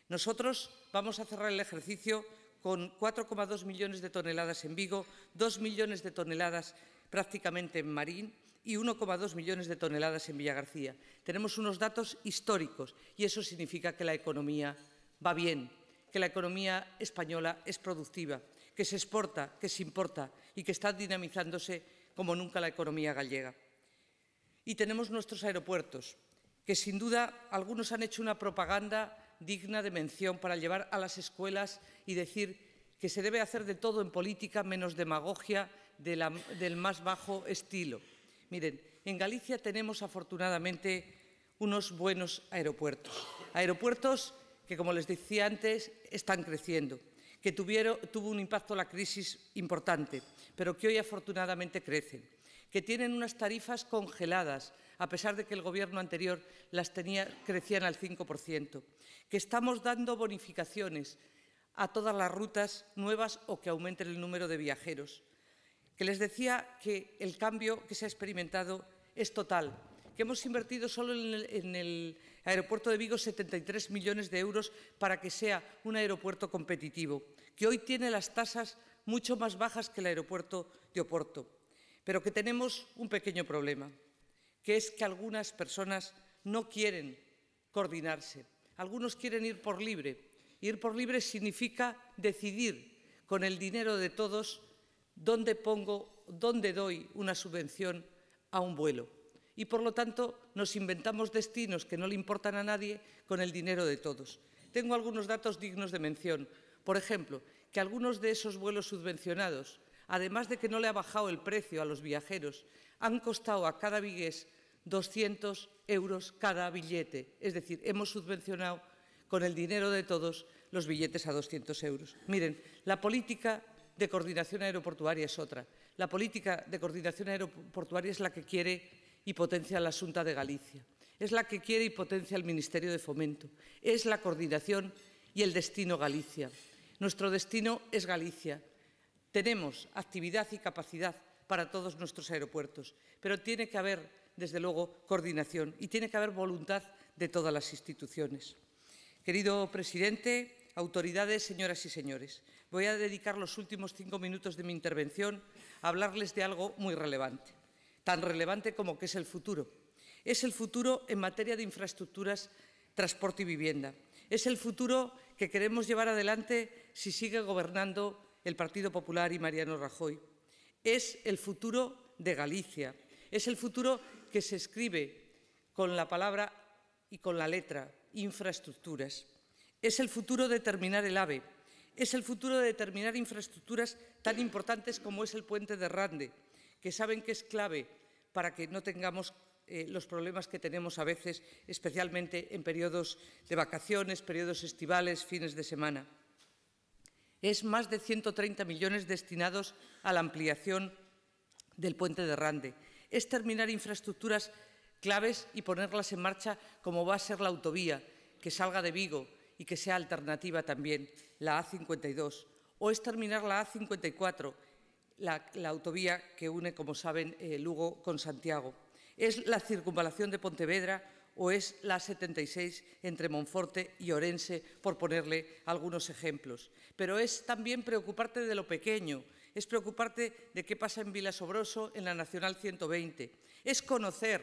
Nosotros vamos a cerrar el ejercicio con 4,2 millones de toneladas en Vigo, 2 millones de toneladas prácticamente en Marín y 1,2 millones de toneladas en Villa García. Tenemos unos datos históricos y eso significa que la economía va bien, que la economía española es productiva que se exporta, que se importa y que está dinamizándose como nunca la economía gallega. Y tenemos nuestros aeropuertos, que sin duda algunos han hecho una propaganda digna de mención para llevar a las escuelas y decir que se debe hacer de todo en política menos demagogia del más bajo estilo. Miren, en Galicia tenemos afortunadamente unos buenos aeropuertos, aeropuertos que, como les decía antes, están creciendo que tuvieron, tuvo un impacto la crisis importante, pero que hoy afortunadamente crecen, que tienen unas tarifas congeladas, a pesar de que el Gobierno anterior las tenía, crecían al 5%, que estamos dando bonificaciones a todas las rutas nuevas o que aumenten el número de viajeros, que les decía que el cambio que se ha experimentado es total, que hemos invertido solo en el Aeropuerto de Vigo, 73 millones de euros para que sea un aeropuerto competitivo, que hoy tiene las tasas mucho más bajas que el aeropuerto de Oporto, pero que tenemos un pequeño problema, que es que algunas personas no quieren coordinarse. Algunos quieren ir por libre. Ir por libre significa decidir con el dinero de todos dónde pongo, dónde doy una subvención a un vuelo y por lo tanto nos inventamos destinos que no le importan a nadie con el dinero de todos. Tengo algunos datos dignos de mención. Por ejemplo, que algunos de esos vuelos subvencionados, además de que no le ha bajado el precio a los viajeros, han costado a cada vigués 200 euros cada billete. Es decir, hemos subvencionado con el dinero de todos los billetes a 200 euros. Miren, la política de coordinación aeroportuaria es otra. La política de coordinación aeroportuaria es la que quiere y potencia la Asunta de Galicia. Es la que quiere y potencia el Ministerio de Fomento. Es la coordinación y el destino Galicia. Nuestro destino es Galicia. Tenemos actividad y capacidad para todos nuestros aeropuertos, pero tiene que haber, desde luego, coordinación y tiene que haber voluntad de todas las instituciones. Querido presidente, autoridades, señoras y señores, voy a dedicar los últimos cinco minutos de mi intervención a hablarles de algo muy relevante tan relevante como que es el futuro. Es el futuro en materia de infraestructuras, transporte y vivienda. Es el futuro que queremos llevar adelante si sigue gobernando el Partido Popular y Mariano Rajoy. Es el futuro de Galicia. Es el futuro que se escribe con la palabra y con la letra, infraestructuras. Es el futuro de terminar el AVE. Es el futuro de determinar infraestructuras tan importantes como es el puente de Rande, que saben que es clave para que no tengamos eh, los problemas que tenemos a veces, especialmente en periodos de vacaciones, periodos estivales, fines de semana. Es más de 130 millones destinados a la ampliación del puente de Rande. Es terminar infraestructuras claves y ponerlas en marcha como va a ser la autovía, que salga de Vigo y que sea alternativa también, la A52. O es terminar la A54 la, autovía que une, como saben, eh, Lugo con Santiago. Es la circunvalación de Pontevedra o es la 76 entre Monforte y Orense, por ponerle algunos ejemplos. Pero es también preocuparte de lo pequeño, es preocuparte de qué pasa en Vila Sobroso, en la Nacional 120, es conocer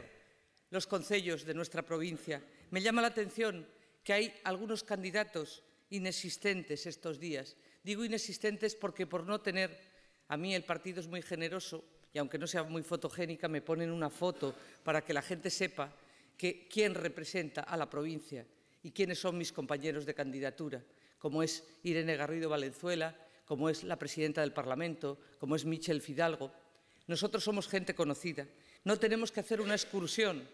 los concellos de nuestra provincia. Me llama la atención que hay algunos candidatos inexistentes estos días. Digo inexistentes porque por no tener a mí el partido es muy generoso y aunque no sea muy fotogénica, me ponen una foto para que la gente sepa quién representa a la provincia y quiénes son mis compañeros de candidatura, como es Irene Garrido Valenzuela, como es la presidenta del Parlamento, como es Michel Fidalgo. Nosotros somos gente conocida. No tenemos que hacer una excursión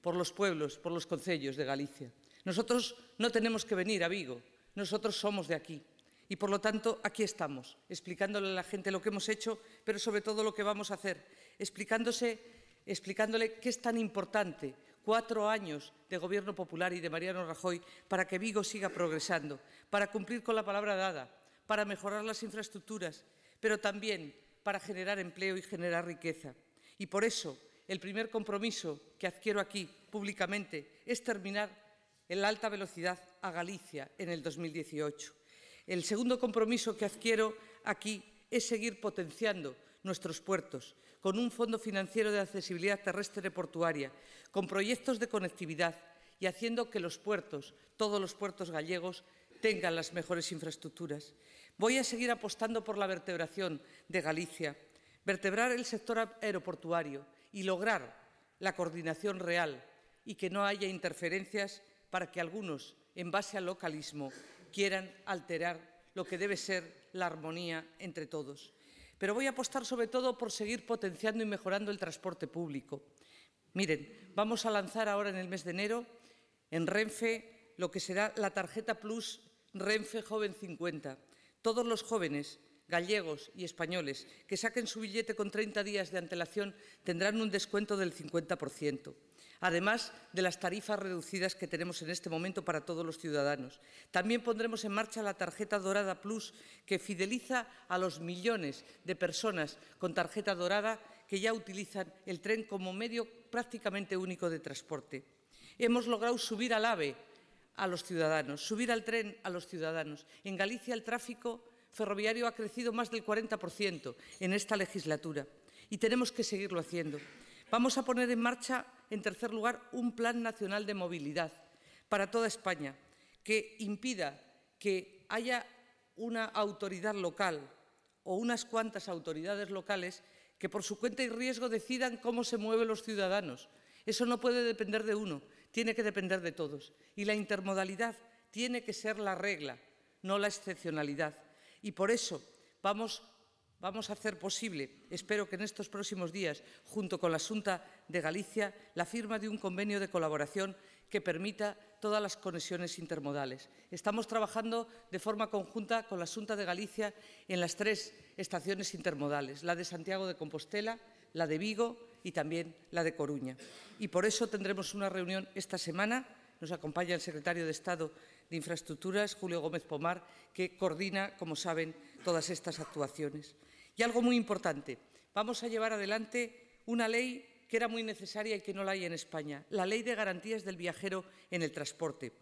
por los pueblos, por los concellos de Galicia. Nosotros no tenemos que venir a Vigo. Nosotros somos de aquí. Y por lo tanto, aquí estamos, explicándole a la gente lo que hemos hecho, pero sobre todo lo que vamos a hacer, explicándole qué es tan importante cuatro años de Gobierno Popular y de Mariano Rajoy para que Vigo siga progresando, para cumplir con la palabra dada, para mejorar las infraestructuras, pero también para generar empleo y generar riqueza. Y por eso el primer compromiso que adquiero aquí públicamente es terminar en la alta velocidad a Galicia en el 2018. El segundo compromiso que adquiero aquí es seguir potenciando nuestros puertos con un fondo financiero de accesibilidad terrestre portuaria, con proyectos de conectividad y haciendo que los puertos, todos los puertos gallegos, tengan las mejores infraestructuras. Voy a seguir apostando por la vertebración de Galicia, vertebrar el sector aeroportuario y lograr la coordinación real y que no haya interferencias para que algunos, en base al localismo, quieran alterar lo que debe ser la armonía entre todos. Pero voy a apostar sobre todo por seguir potenciando y mejorando el transporte público. Miren, vamos a lanzar ahora en el mes de enero en Renfe lo que será la tarjeta Plus Renfe Joven 50. Todos los jóvenes gallegos y españoles que saquen su billete con 30 días de antelación tendrán un descuento del 50% además de las tarifas reducidas que tenemos en este momento para todos los ciudadanos. También pondremos en marcha la tarjeta dorada Plus, que fideliza a los millones de personas con tarjeta dorada que ya utilizan el tren como medio prácticamente único de transporte. Hemos logrado subir al AVE a los ciudadanos, subir al tren a los ciudadanos. En Galicia el tráfico ferroviario ha crecido más del 40% en esta legislatura y tenemos que seguirlo haciendo. Vamos a poner en marcha en tercer lugar, un plan nacional de movilidad para toda España que impida que haya una autoridad local o unas cuantas autoridades locales que por su cuenta y riesgo decidan cómo se mueven los ciudadanos. Eso no puede depender de uno, tiene que depender de todos. Y la intermodalidad tiene que ser la regla, no la excepcionalidad. Y por eso vamos vamos a hacer posible, espero que en estos próximos días, junto con la Junta de Galicia, la firma de un convenio de colaboración que permita todas las conexiones intermodales. Estamos trabajando de forma conjunta con la Junta de Galicia en las tres estaciones intermodales, la de Santiago de Compostela, la de Vigo y también la de Coruña. Y por eso tendremos una reunión esta semana nos acompaña el secretario de Estado de Infraestructuras, Julio Gómez Pomar, que coordina, como saben, todas estas actuaciones. Y algo muy importante, vamos a llevar adelante una ley que era muy necesaria y que no la hay en España, la Ley de Garantías del Viajero en el Transporte,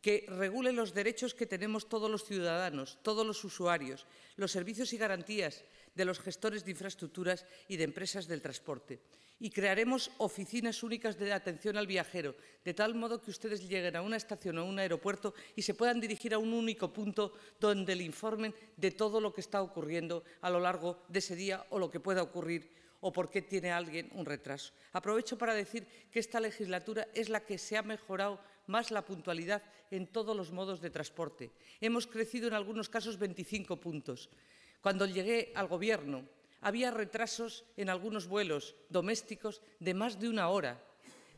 que regule los derechos que tenemos todos los ciudadanos, todos los usuarios, los servicios y garantías de los gestores de infraestructuras y de empresas del transporte y crearemos oficinas únicas de atención al viajero, de tal modo que ustedes lleguen a una estación o a un aeropuerto y se puedan dirigir a un único punto donde le informen de todo lo que está ocurriendo a lo largo de ese día o lo que pueda ocurrir o por qué tiene alguien un retraso. Aprovecho para decir que esta legislatura es la que se ha mejorado más la puntualidad en todos los modos de transporte. Hemos crecido en algunos casos 25 puntos. Cuando llegué al Gobierno había retrasos en algunos vuelos domésticos de más de una hora.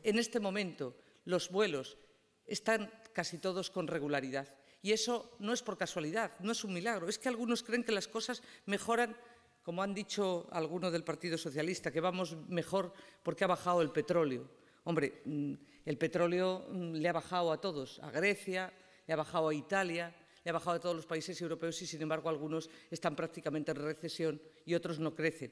En este momento los vuelos están casi todos con regularidad. Y eso no es por casualidad, no es un milagro. Es que algunos creen que las cosas mejoran, como han dicho algunos del Partido Socialista, que vamos mejor porque ha bajado el petróleo. Hombre, mm, el petróleo mm, le ha bajado a todos, a Grecia, le ha bajado a Italia, ...y ha bajado a todos los países europeos y, sin embargo, algunos están prácticamente en recesión y otros no crecen.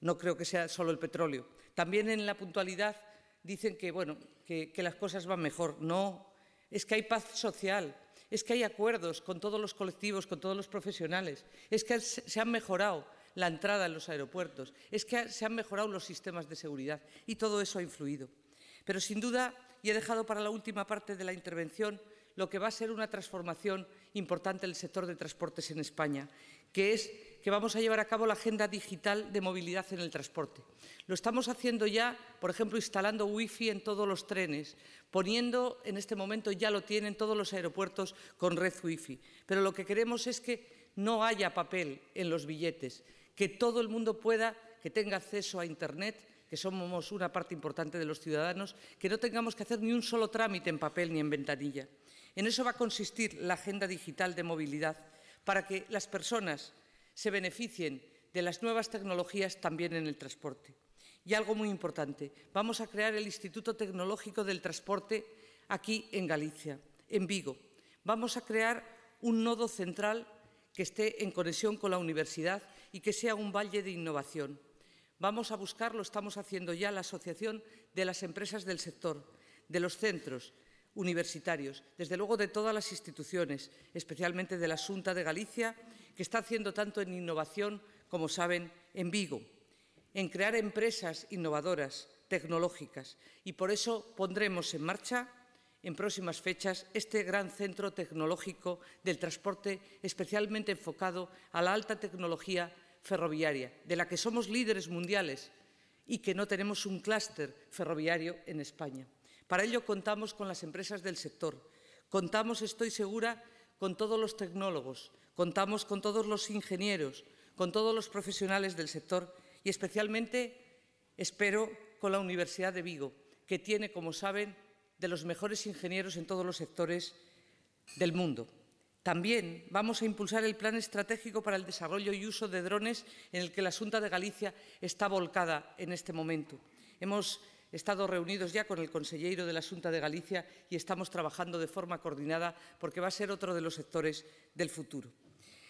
No creo que sea solo el petróleo. También en la puntualidad dicen que, bueno, que, que las cosas van mejor. No, es que hay paz social, es que hay acuerdos con todos los colectivos, con todos los profesionales, es que se han mejorado la entrada en los aeropuertos, es que se han mejorado los sistemas de seguridad y todo eso ha influido. Pero sin duda, y he dejado para la última parte de la intervención, lo que va a ser una transformación importante el sector de transportes en España, que es que vamos a llevar a cabo la agenda digital de movilidad en el transporte. Lo estamos haciendo ya, por ejemplo, instalando wifi en todos los trenes, poniendo, en este momento ya lo tienen todos los aeropuertos con red wifi. Pero lo que queremos es que no haya papel en los billetes, que todo el mundo pueda, que tenga acceso a Internet, que somos una parte importante de los ciudadanos, que no tengamos que hacer ni un solo trámite en papel ni en ventanilla. En eso va a consistir la agenda digital de movilidad para que las personas se beneficien de las nuevas tecnologías también en el transporte. Y algo muy importante, vamos a crear el Instituto Tecnológico del Transporte aquí en Galicia, en Vigo. Vamos a crear un nodo central que esté en conexión con la universidad y que sea un valle de innovación. Vamos a buscar, lo estamos haciendo ya, la Asociación de las Empresas del Sector, de los centros, universitarios, desde luego de todas las instituciones, especialmente de la Junta de Galicia, que está haciendo tanto en innovación, como saben, en Vigo, en crear empresas innovadoras, tecnológicas, y por eso pondremos en marcha en próximas fechas este gran centro tecnológico del transporte especialmente enfocado a la alta tecnología ferroviaria, de la que somos líderes mundiales y que no tenemos un clúster ferroviario en España. Para ello contamos con las empresas del sector, contamos, estoy segura, con todos los tecnólogos, contamos con todos los ingenieros, con todos los profesionales del sector y especialmente, espero, con la Universidad de Vigo, que tiene, como saben, de los mejores ingenieros en todos los sectores del mundo. También vamos a impulsar el Plan Estratégico para el Desarrollo y Uso de Drones, en el que la Junta de Galicia está volcada en este momento. Hemos He estado reunidos ya con el consejero de la Junta de Galicia y estamos trabajando de forma coordinada porque va a ser otro de los sectores del futuro.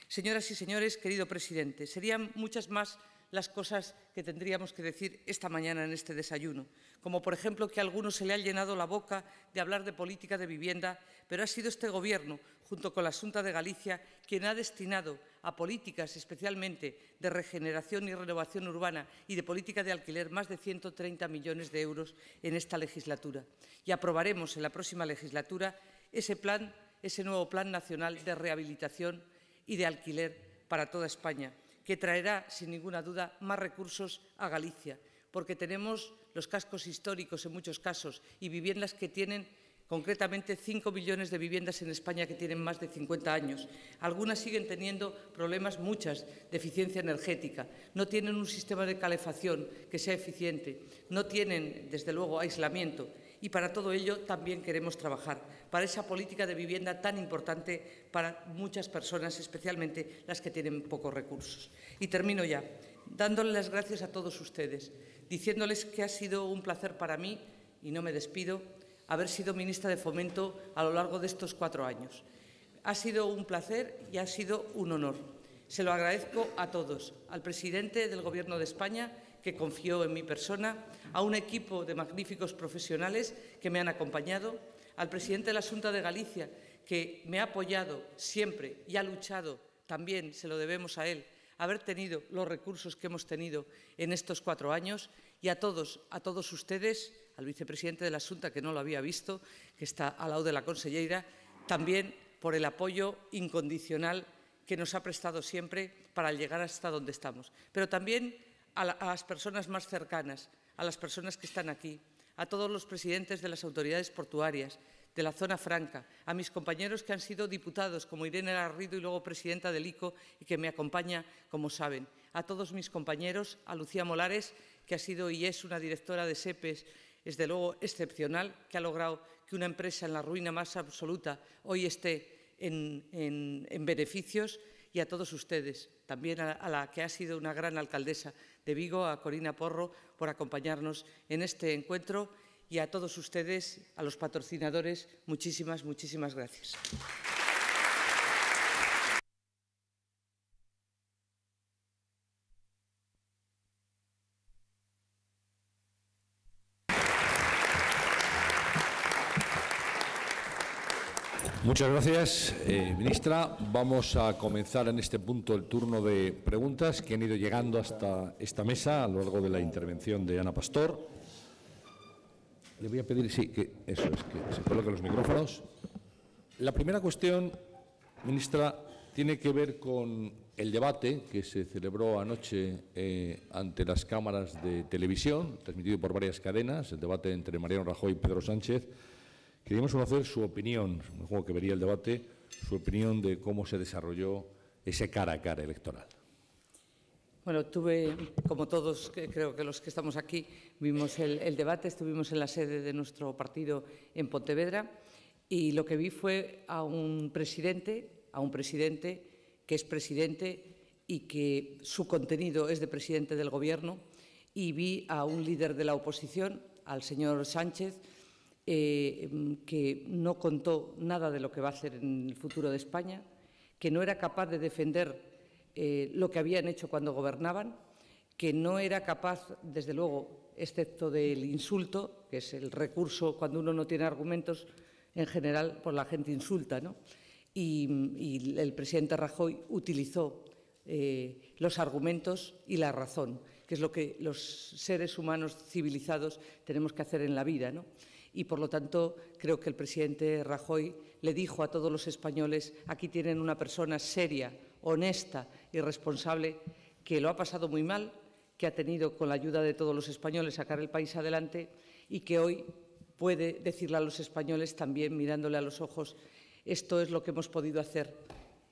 Señoras y señores, querido presidente, serían muchas más las cosas que tendríamos que decir esta mañana en este desayuno, como por ejemplo que a algunos se le ha llenado la boca de hablar de política de vivienda, pero ha sido este Gobierno, junto con la Junta de Galicia, quien ha destinado a políticas especialmente de regeneración y renovación urbana y de política de alquiler más de 130 millones de euros en esta legislatura. Y aprobaremos en la próxima legislatura ese plan, ese nuevo plan nacional de rehabilitación y de alquiler para toda España, que traerá, sin ninguna duda, más recursos a Galicia, porque tenemos los cascos históricos en muchos casos y viviendas que tienen concretamente 5 millones de viviendas en España que tienen más de 50 años. Algunas siguen teniendo problemas, muchas, de eficiencia energética. No tienen un sistema de calefacción que sea eficiente. No tienen, desde luego, aislamiento y para todo ello también queremos trabajar, para esa política de vivienda tan importante para muchas personas, especialmente las que tienen pocos recursos. Y termino ya, dándoles las gracias a todos ustedes, diciéndoles que ha sido un placer para mí, y no me despido, haber sido ministra de Fomento a lo largo de estos cuatro años. Ha sido un placer y ha sido un honor. Se lo agradezco a todos, al presidente del Gobierno de España, que confió en mi persona, a un equipo de magníficos profesionales que me han acompañado, al presidente de la Junta de Galicia, que me ha apoyado siempre y ha luchado, también se lo debemos a él, haber tenido los recursos que hemos tenido en estos cuatro años y a todos, a todos ustedes, al vicepresidente de la Junta, que no lo había visto, que está al lado de la consellera, también por el apoyo incondicional que nos ha prestado siempre para llegar hasta donde estamos. Pero también a, las personas más cercanas, a las personas que están aquí, a todos los presidentes de las autoridades portuarias, de la zona franca, a mis compañeros que han sido diputados, como Irene Garrido y luego presidenta del ICO, y que me acompaña, como saben, a todos mis compañeros, a Lucía Molares, que ha sido y es una directora de SEPES, e desde luego excepcional, que ha logrado que una empresa en la ruina más absoluta hoy esté en beneficios, y a todos ustedes, también a, la que ha sido una gran alcaldesa de Vigo, a Corina Porro, por acompañarnos en este encuentro y a todos ustedes, a los patrocinadores, muchísimas, muchísimas gracias. Muchas gracias, eh, ministra. Vamos a comenzar en este punto el turno de preguntas que han ido llegando hasta esta mesa a lo largo de la intervención de Ana Pastor. Le voy a pedir, sí, que eso es, que se los micrófonos. La primera cuestión, ministra, tiene que ver con el debate que se celebró anoche eh, ante las cámaras de televisión, transmitido por varias cadenas, el debate entre Mariano Rajoy y Pedro Sánchez Queríamos conocer su opinión, juego que vería el debate, su opinión de cómo se desarrolló ese cara a cara electoral. Bueno, tuve, como todos, creo que los que estamos aquí, vimos el, el, debate, estuvimos en la sede de nuestro partido en Pontevedra y lo que vi fue a un presidente, a un presidente que es presidente y que su contenido es de presidente del Gobierno y vi a un líder de la oposición, al señor Sánchez, eh, mm, que no contó nada de lo que va a ser en el futuro de España, que no era capaz de defender eh, lo que habían hecho cuando gobernaban, que no era capaz, desde luego, excepto del insulto, que es el recurso cuando uno no tiene argumentos, en general, por pues la gente insulta, ¿no? Y, el presidente Rajoy utilizó eh, los argumentos y la razón, que es lo que los seres humanos civilizados tenemos que hacer en la vida, ¿no? y, por lo tanto, creo que el presidente Rajoy le dijo a todos los españoles, aquí tienen una persona seria, honesta y responsable, que lo ha pasado muy mal, que ha tenido, con la ayuda de todos los españoles, sacar el país adelante y que hoy puede decirle a los españoles, también mirándole a los ojos, esto es lo que hemos podido hacer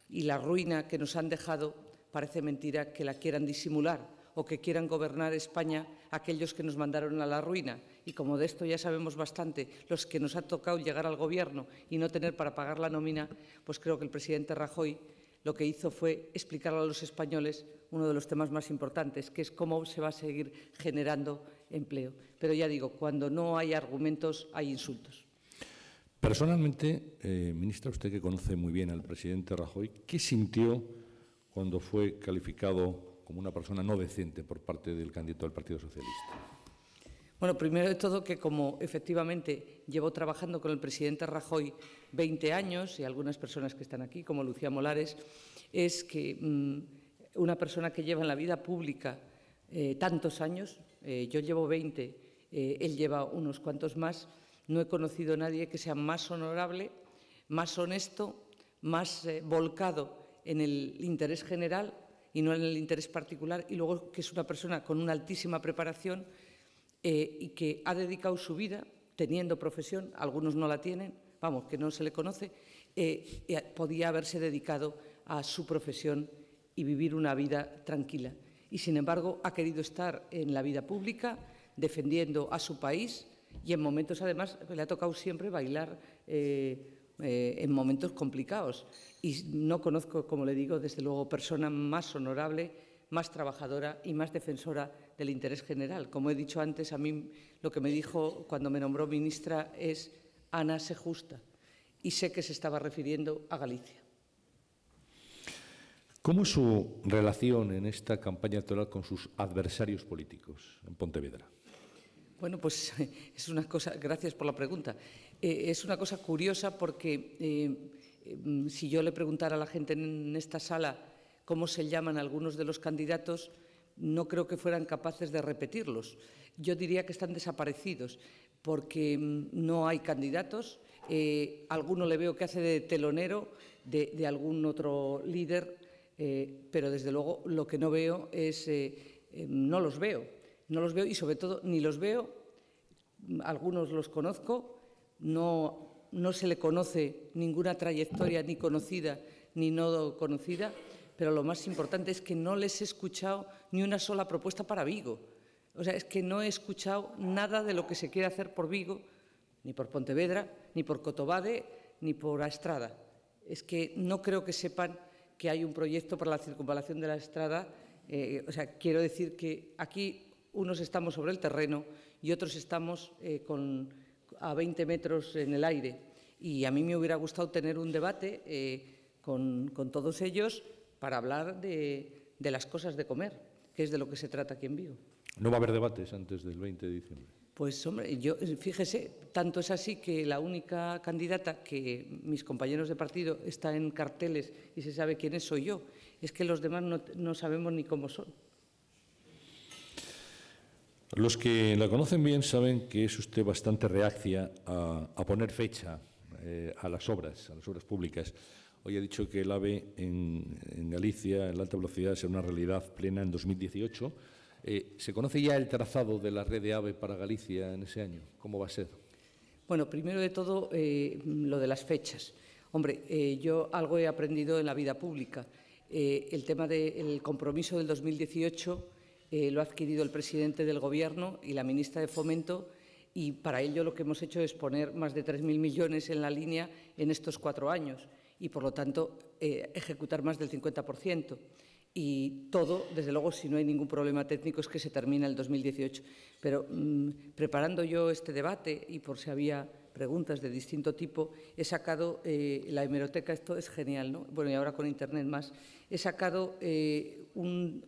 y la ruina que nos han dejado parece mentira que la quieran disimular o que quieran gobernar España aquellos que nos mandaron a la ruina. Y como de esto ya sabemos bastante, los que nos ha tocado llegar al Gobierno y no tener para pagar la nómina, pues creo que el presidente Rajoy lo que hizo fue explicar a los españoles uno de los temas más importantes, que es cómo se va a seguir generando empleo. Pero ya digo, cuando no hay argumentos, hay insultos. Personalmente, eh, ministra, usted que conoce muy bien al presidente Rajoy, ¿qué sintió cuando fue calificado como una persona no decente por parte del candidato del Partido Socialista? Bueno, primero de todo que como efectivamente llevo trabajando con el presidente Rajoy 20 años y algunas personas que están aquí, como Lucía Molares, es que mm, una persona que lleva en la vida pública eh, tantos años, eh, yo llevo 20, eh, él lleva unos cuantos más, no he conocido a nadie que sea más honorable, más honesto, más volcado en el interés general y no en el interés particular, y luego que es una persona con una altísima preparación eh, y que ha dedicado su vida, teniendo profesión, algunos no la tienen, vamos, que no se le conoce, eh, eh, podía haberse dedicado a su profesión y vivir una vida tranquila. Y sin embargo ha querido estar en la vida pública, defendiendo a su país y en momentos además le ha tocado siempre bailar. Eh, en momentos complicados. Y no conozco, como le digo, desde luego, persona más honorable, más trabajadora y más defensora del interés general. Como he dicho antes, a mí lo que me dijo cuando me nombró ministra es Ana, se justa. Y sé que se estaba refiriendo a Galicia. ¿Cómo es su relación en esta campaña electoral con sus adversarios políticos en Pontevedra? Bueno, pues es una cosa, gracias por la pregunta. Eh, es una cosa curiosa porque eh, mm, si yo le preguntara a la gente en esta sala cómo se llaman algunos de los candidatos, no creo que fueran capaces de repetirlos. Yo diría que están desaparecidos porque mm, no hay candidatos. Eh, alguno le veo que hace de telonero de, algún otro líder, pero desde luego lo que no veo es, no los veo, no los veo y sobre todo ni los veo, mm, algunos los conozco, no, no se le conoce ninguna trayectoria ni conocida ni no conocida, pero lo más importante es que no les he escuchado ni una sola propuesta para Vigo. O sea, es que no he escuchado nada de lo que se quiere hacer por Vigo, ni por Pontevedra, ni por Cotobade, ni por la Estrada. Es que no creo que sepan que hay un proyecto para la circunvalación de la Estrada. Eh, o sea, quiero decir que aquí unos estamos sobre el terreno y otros estamos eh, con a 20 metros en el aire. Y a mí me hubiera gustado tener un debate eh, con, todos ellos para hablar de, las cosas de comer, que es de lo que se trata aquí en Vigo. No va a haber debates antes del 20 de diciembre. Pues hombre, yo fíjese, tanto es así que la única candidata que mis compañeros de partido está en carteles y se sabe quién es soy yo. Es que los demás no, no sabemos ni cómo son. Los que la conocen bien saben que es usted bastante reacia a, poner fecha eh, a las obras, a las obras públicas. Hoy ha dicho que el AVE en, Galicia, en la alta velocidad, será una realidad plena en 2018. Eh, ¿Se conoce ya el trazado de la red de AVE para Galicia en ese año? ¿Cómo va a ser? Bueno, primero de todo, eh, lo de las fechas. Hombre, yo algo he aprendido en la vida pública. el tema del compromiso del 2018 eh, lo ha adquirido el presidente del Gobierno y la ministra de Fomento y para ello lo que hemos hecho es poner más de 3.000 millones en la línea en estos cuatro años y, por lo tanto, eh, ejecutar más del 50%. Y todo, desde luego, si no hay ningún problema técnico, es que se termina el 2018. Pero mm, preparando yo este debate y por si había preguntas de distinto tipo, he sacado eh, la hemeroteca, esto es genial, ¿no? Bueno, y ahora con Internet más, he sacado un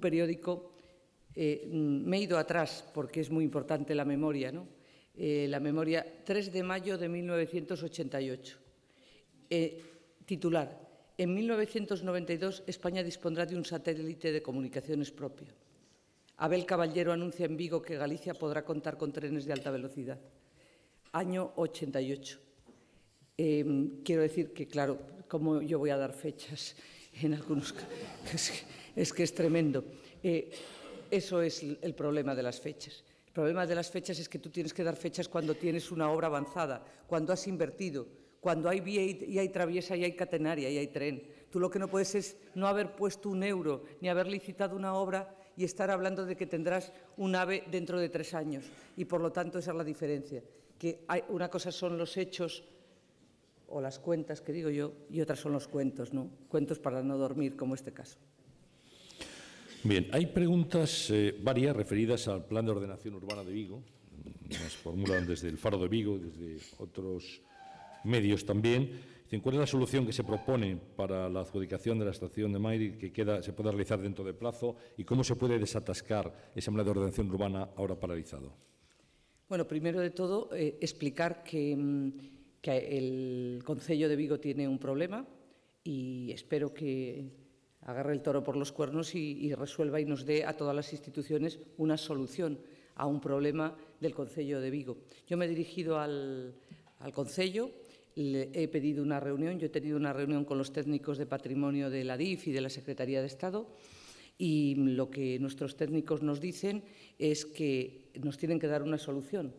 periódico eh, mm, me he ido atrás porque es muy importante la memoria, ¿no? Eh, la memoria 3 de mayo de 1988. Eh, titular, en 1992 España dispondrá de un satélite de comunicaciones propio. Abel Caballero anuncia en Vigo que Galicia podrá contar con trenes de alta velocidad. Año 88. Em, quiero decir que, claro, como yo voy a dar fechas en algunos casos, es, que es tremendo. Eso es el problema de las fechas. El problema de las fechas es que tú tienes que dar fechas cuando tienes una obra avanzada, cuando has invertido, cuando hay vía y hay traviesa y hay catenaria y hay tren. Tú lo que no puedes es no haber puesto un euro ni haber licitado una obra y estar hablando de que tendrás un AVE dentro de tres años. Y por lo tanto esa es la diferencia. Que una cosa son los hechos o las cuentas, que digo yo, y otras son los cuentos, ¿no? Cuentos para no dormir, como este caso. Bien, hay preguntas eh, varias referidas al Plan de Ordenación Urbana de Vigo. las formulan desde el Faro de Vigo, desde otros medios también. ¿cuál es la solución que se propone para la adjudicación de la estación de Mairi que queda, se pueda realizar dentro de plazo y cómo se puede desatascar ese plan de ordenación urbana ahora paralizado? Bueno, primero de todo, eh, explicar mm, que, el Concello de Vigo tiene un problema y espero que agarre el toro por los cuernos y, resuelva y nos dé a todas las instituciones una solución a un problema del Concello de Vigo. Yo me he dirigido al, al le he pedido una reunión, yo he tenido una reunión con los técnicos de patrimonio de la DIF y de la Secretaría de Estado y lo que nuestros técnicos nos dicen es que nos tienen que dar una solución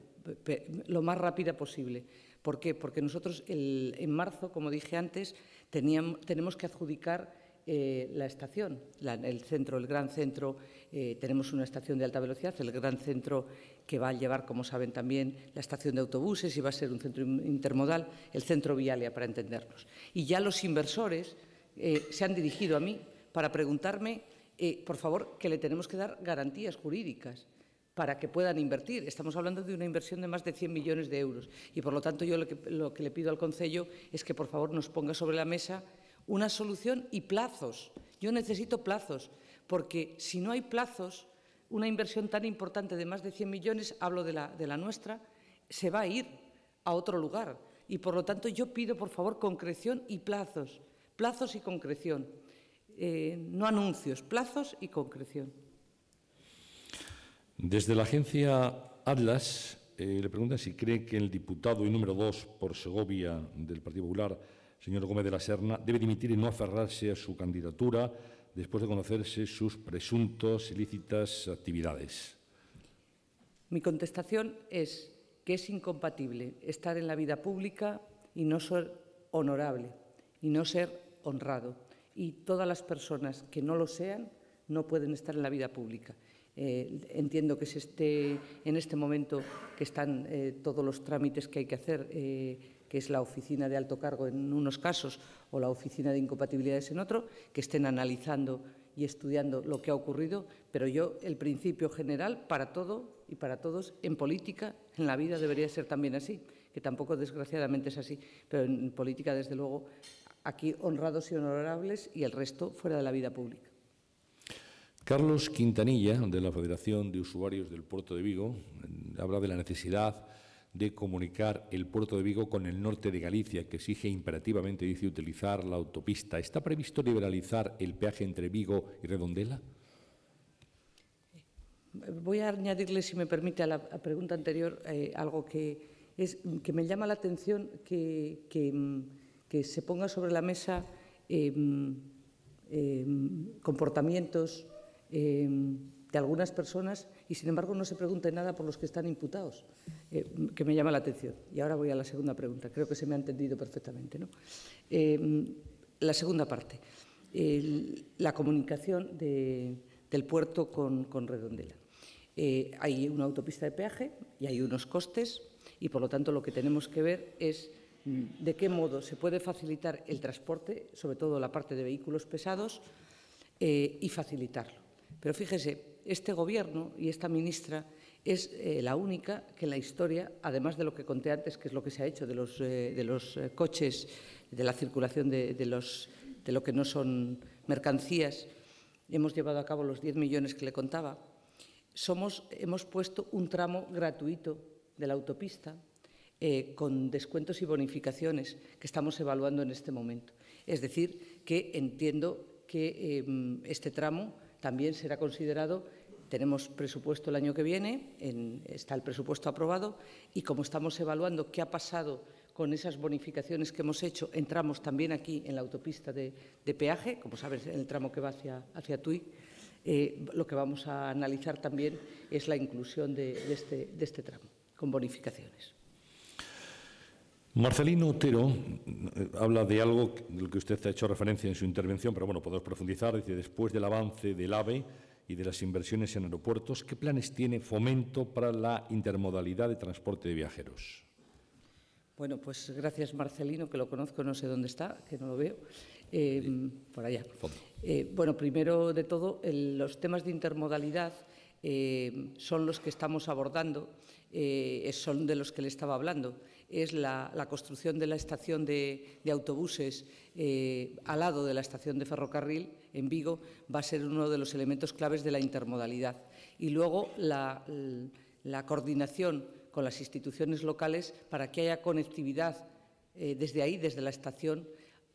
lo más rápida posible. ¿Por qué? Porque nosotros en marzo, como dije antes, teníamos, tenemos que adjudicar eh, la estación, el centro, el gran centro. Eh, tenemos una estación de alta velocidad, el gran centro que va a llevar, como saben también, la estación de autobuses y va a ser un centro intermodal, el centro Vialia, para entendernos. Y ya los inversores eh, se han dirigido a mí para preguntarme, por favor, que le tenemos que dar garantías jurídicas para que puedan invertir. Estamos hablando de una inversión de más de 100 millones de euros y, por lo tanto, yo lo que, le pido al Consejo es que, por favor, nos ponga sobre la mesa una solución y plazos. Yo necesito plazos, porque si no hay plazos, una inversión tan importante de más de 100 millones, hablo de la, nuestra, se va a ir a otro lugar. Y por lo tanto yo pido, por favor, concreción y plazos. Plazos y concreción. Eh, no anuncios, plazos y concreción. Desde la agencia Atlas eh, le preguntan si cree que el diputado y número dos por Segovia del Partido Popular señor Gómez de la Serna, debe dimitir y no aferrarse a su candidatura después de conocerse sus presuntos ilícitas actividades. Mi contestación es que es incompatible estar en la vida pública y no ser honorable y no ser honrado. Y todas las personas que no lo sean no pueden estar en la vida pública. Eh, entiendo que se esté en este momento que están eh, todos los trámites que hay que hacer. Eh, que es la oficina de alto cargo en unos casos o la oficina de incompatibilidades en otro, que estén analizando y estudiando lo que ha ocurrido, pero yo el principio general para todo y para todos en política, en la vida debería ser también así, que tampoco desgraciadamente es así, pero en política desde luego aquí honrados y honorables y el resto fuera de la vida pública. Carlos Quintanilla, de la Federación de Usuarios del Puerto de Vigo, habla de la necesidad de comunicar el puerto de Vigo con el norte de Galicia, que exige imperativamente, dice, utilizar la autopista. ¿Está previsto liberalizar el peaje entre Vigo y Redondela? Eh, voy a añadirle, si me permite, a la pregunta anterior eh, algo que, es, que me llama la atención que, mm, se ponga sobre la mesa em, em, comportamientos em, de algunas personas y, sin embargo, no se pregunte nada por los que están imputados, eh, que me llama la atención. Y ahora voy a la segunda pregunta. Creo que se me ha entendido perfectamente. ¿no? Eh, la segunda parte, la comunicación del puerto con, Redondela. Eh, hay una autopista de peaje y hay unos costes y, por lo tanto, lo que tenemos que ver es mm, de qué modo se puede facilitar el transporte, sobre todo la parte de vehículos pesados, y facilitarlo. Pero fíjese, este Gobierno y esta ministra es eh, la única que en la historia, además de lo que conté antes, que es lo que se ha hecho de los, eh, eh, coches, de la circulación de, los, de lo que no son mercancías, hemos llevado a cabo los 10 millones que le contaba, hemos puesto un tramo gratuito de la autopista con descuentos y bonificaciones que estamos evaluando en este momento. Es decir, que entiendo que em, este tramo también será considerado tenemos presupuesto el año que viene, está el presupuesto aprobado y como estamos evaluando qué ha pasado con esas bonificaciones que hemos hecho, entramos también aquí en la autopista de, peaje, como sabes, en el tramo que va hacia, Tui. Eh, lo que vamos a analizar también es la inclusión de este, este tramo con bonificaciones. Marcelino Otero eh, habla de algo de que usted ha hecho referencia en su intervención, pero bueno, podemos profundizar. Dice, después del avance del AVE y de las inversiones en aeropuertos, ¿qué planes tiene Fomento para la intermodalidad de transporte de viajeros? Bueno, pues gracias Marcelino, que lo conozco, no sé dónde está, que no lo veo. Eh, por allá. Eh, bueno, primero de todo, los temas de intermodalidad son los que estamos abordando, son de los que le estaba hablando es la, construcción de la estación de, autobuses eh, al lado de la estación de ferrocarril en Vigo, va a ser uno de los elementos claves de la intermodalidad. Y luego la, coordinación con las instituciones locales para que haya conectividad eh, desde ahí, desde la estación,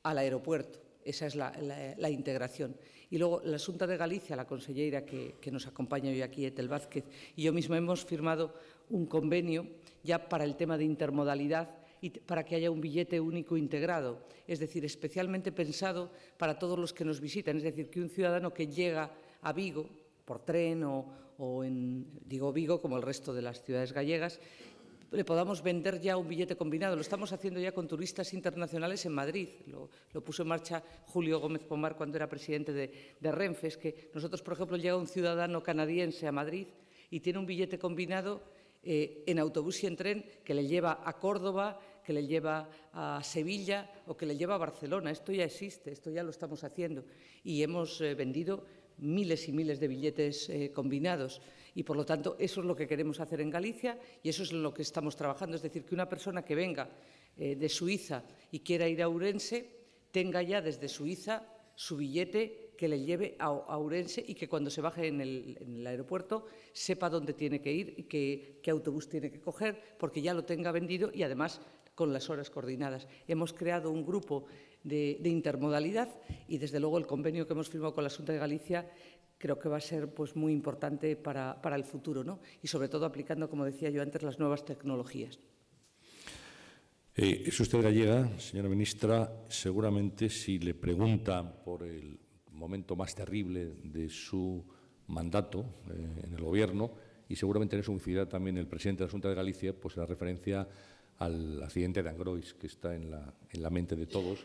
al aeropuerto. Esa es la, integración. Y luego la Asunta de Galicia, la consellera que, que, nos acompaña hoy aquí, Etel Vázquez, y yo mismo hemos firmado un convenio ya para el tema de intermodalidad y para que haya un billete único integrado, es decir, especialmente pensado para todos los que nos visitan, es decir, que un ciudadano que llega a Vigo por tren o, en, digo Vigo como el resto de las ciudades gallegas, le podamos vender ya un billete combinado. Lo estamos haciendo ya con turistas internacionales en Madrid. Lo, puso en marcha Julio Gómez Pomar cuando era presidente de, de Renfe. Es que nosotros, por ejemplo, llega un ciudadano canadiense a Madrid y tiene un billete combinado eh, en autobús y en tren que le lleva a Córdoba, que le lleva a Sevilla o que le lleva a Barcelona. Esto ya existe, esto ya lo estamos haciendo y hemos eh, vendido miles y miles de billetes eh, combinados y por lo tanto eso es lo que queremos hacer en Galicia y eso es lo que estamos trabajando, es decir, que una persona que venga de Suiza y quiera ir a Urense tenga ya desde Suiza su billete que le lleve a, Urense y que cuando se baje en el, aeropuerto sepa dónde tiene que ir y qué, autobús tiene que coger, porque ya lo tenga vendido y además con las horas coordinadas. Hemos creado un grupo de, intermodalidad y, desde luego, el convenio que hemos firmado con la Junta de Galicia creo que va a ser pues, muy importante para, el futuro ¿no? y, sobre todo, aplicando, como decía yo antes, las nuevas tecnologías. Eh, es usted gallega, señora ministra. Seguramente, si le preguntan por el momento más terrible de su mandato eh, en el Gobierno y seguramente en eso incidirá también el presidente de la Junta de Galicia, pues la referencia al accidente de Angrois, que está en la, mente de todos.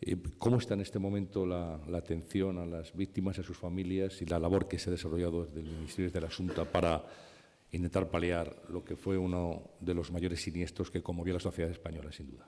Eh, ¿Cómo está en este momento la, la, atención a las víctimas, a sus familias y la labor que se ha desarrollado desde el Ministerio de la Junta para intentar paliar lo que fue uno de los mayores siniestros que conmovió a la sociedad española, sin duda?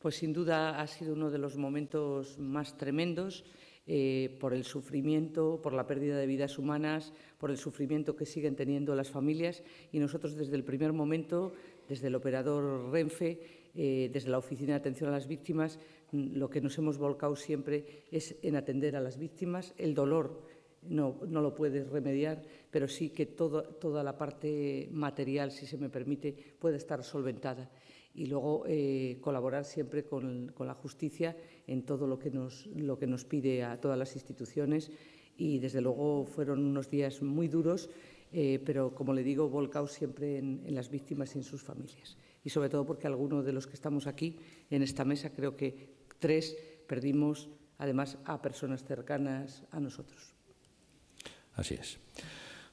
Pues sin duda ha sido uno de los momentos más tremendos. Eh, por el sufrimiento, por la pérdida de vidas humanas, por el sufrimiento que siguen teniendo las familias. Y nosotros desde el primer momento, desde el operador Renfe, eh, desde la Oficina de Atención a las Víctimas, mm, lo que nos hemos volcado siempre es en atender a las víctimas, el dolor no, lo puedes remediar, pero sí que toda la parte material, si se me permite, puede estar solventada. Y luego eh, colaborar siempre con la justicia en todo lo que nos, lo que nos pide a todas las instituciones y desde luego fueron unos días muy duros, eh, pero como le digo, volcados siempre en, en, las víctimas y en sus familias. Y sobre todo porque algunos de los que estamos aquí en esta mesa, creo que tres, perdimos además a personas cercanas a nosotros. Así es.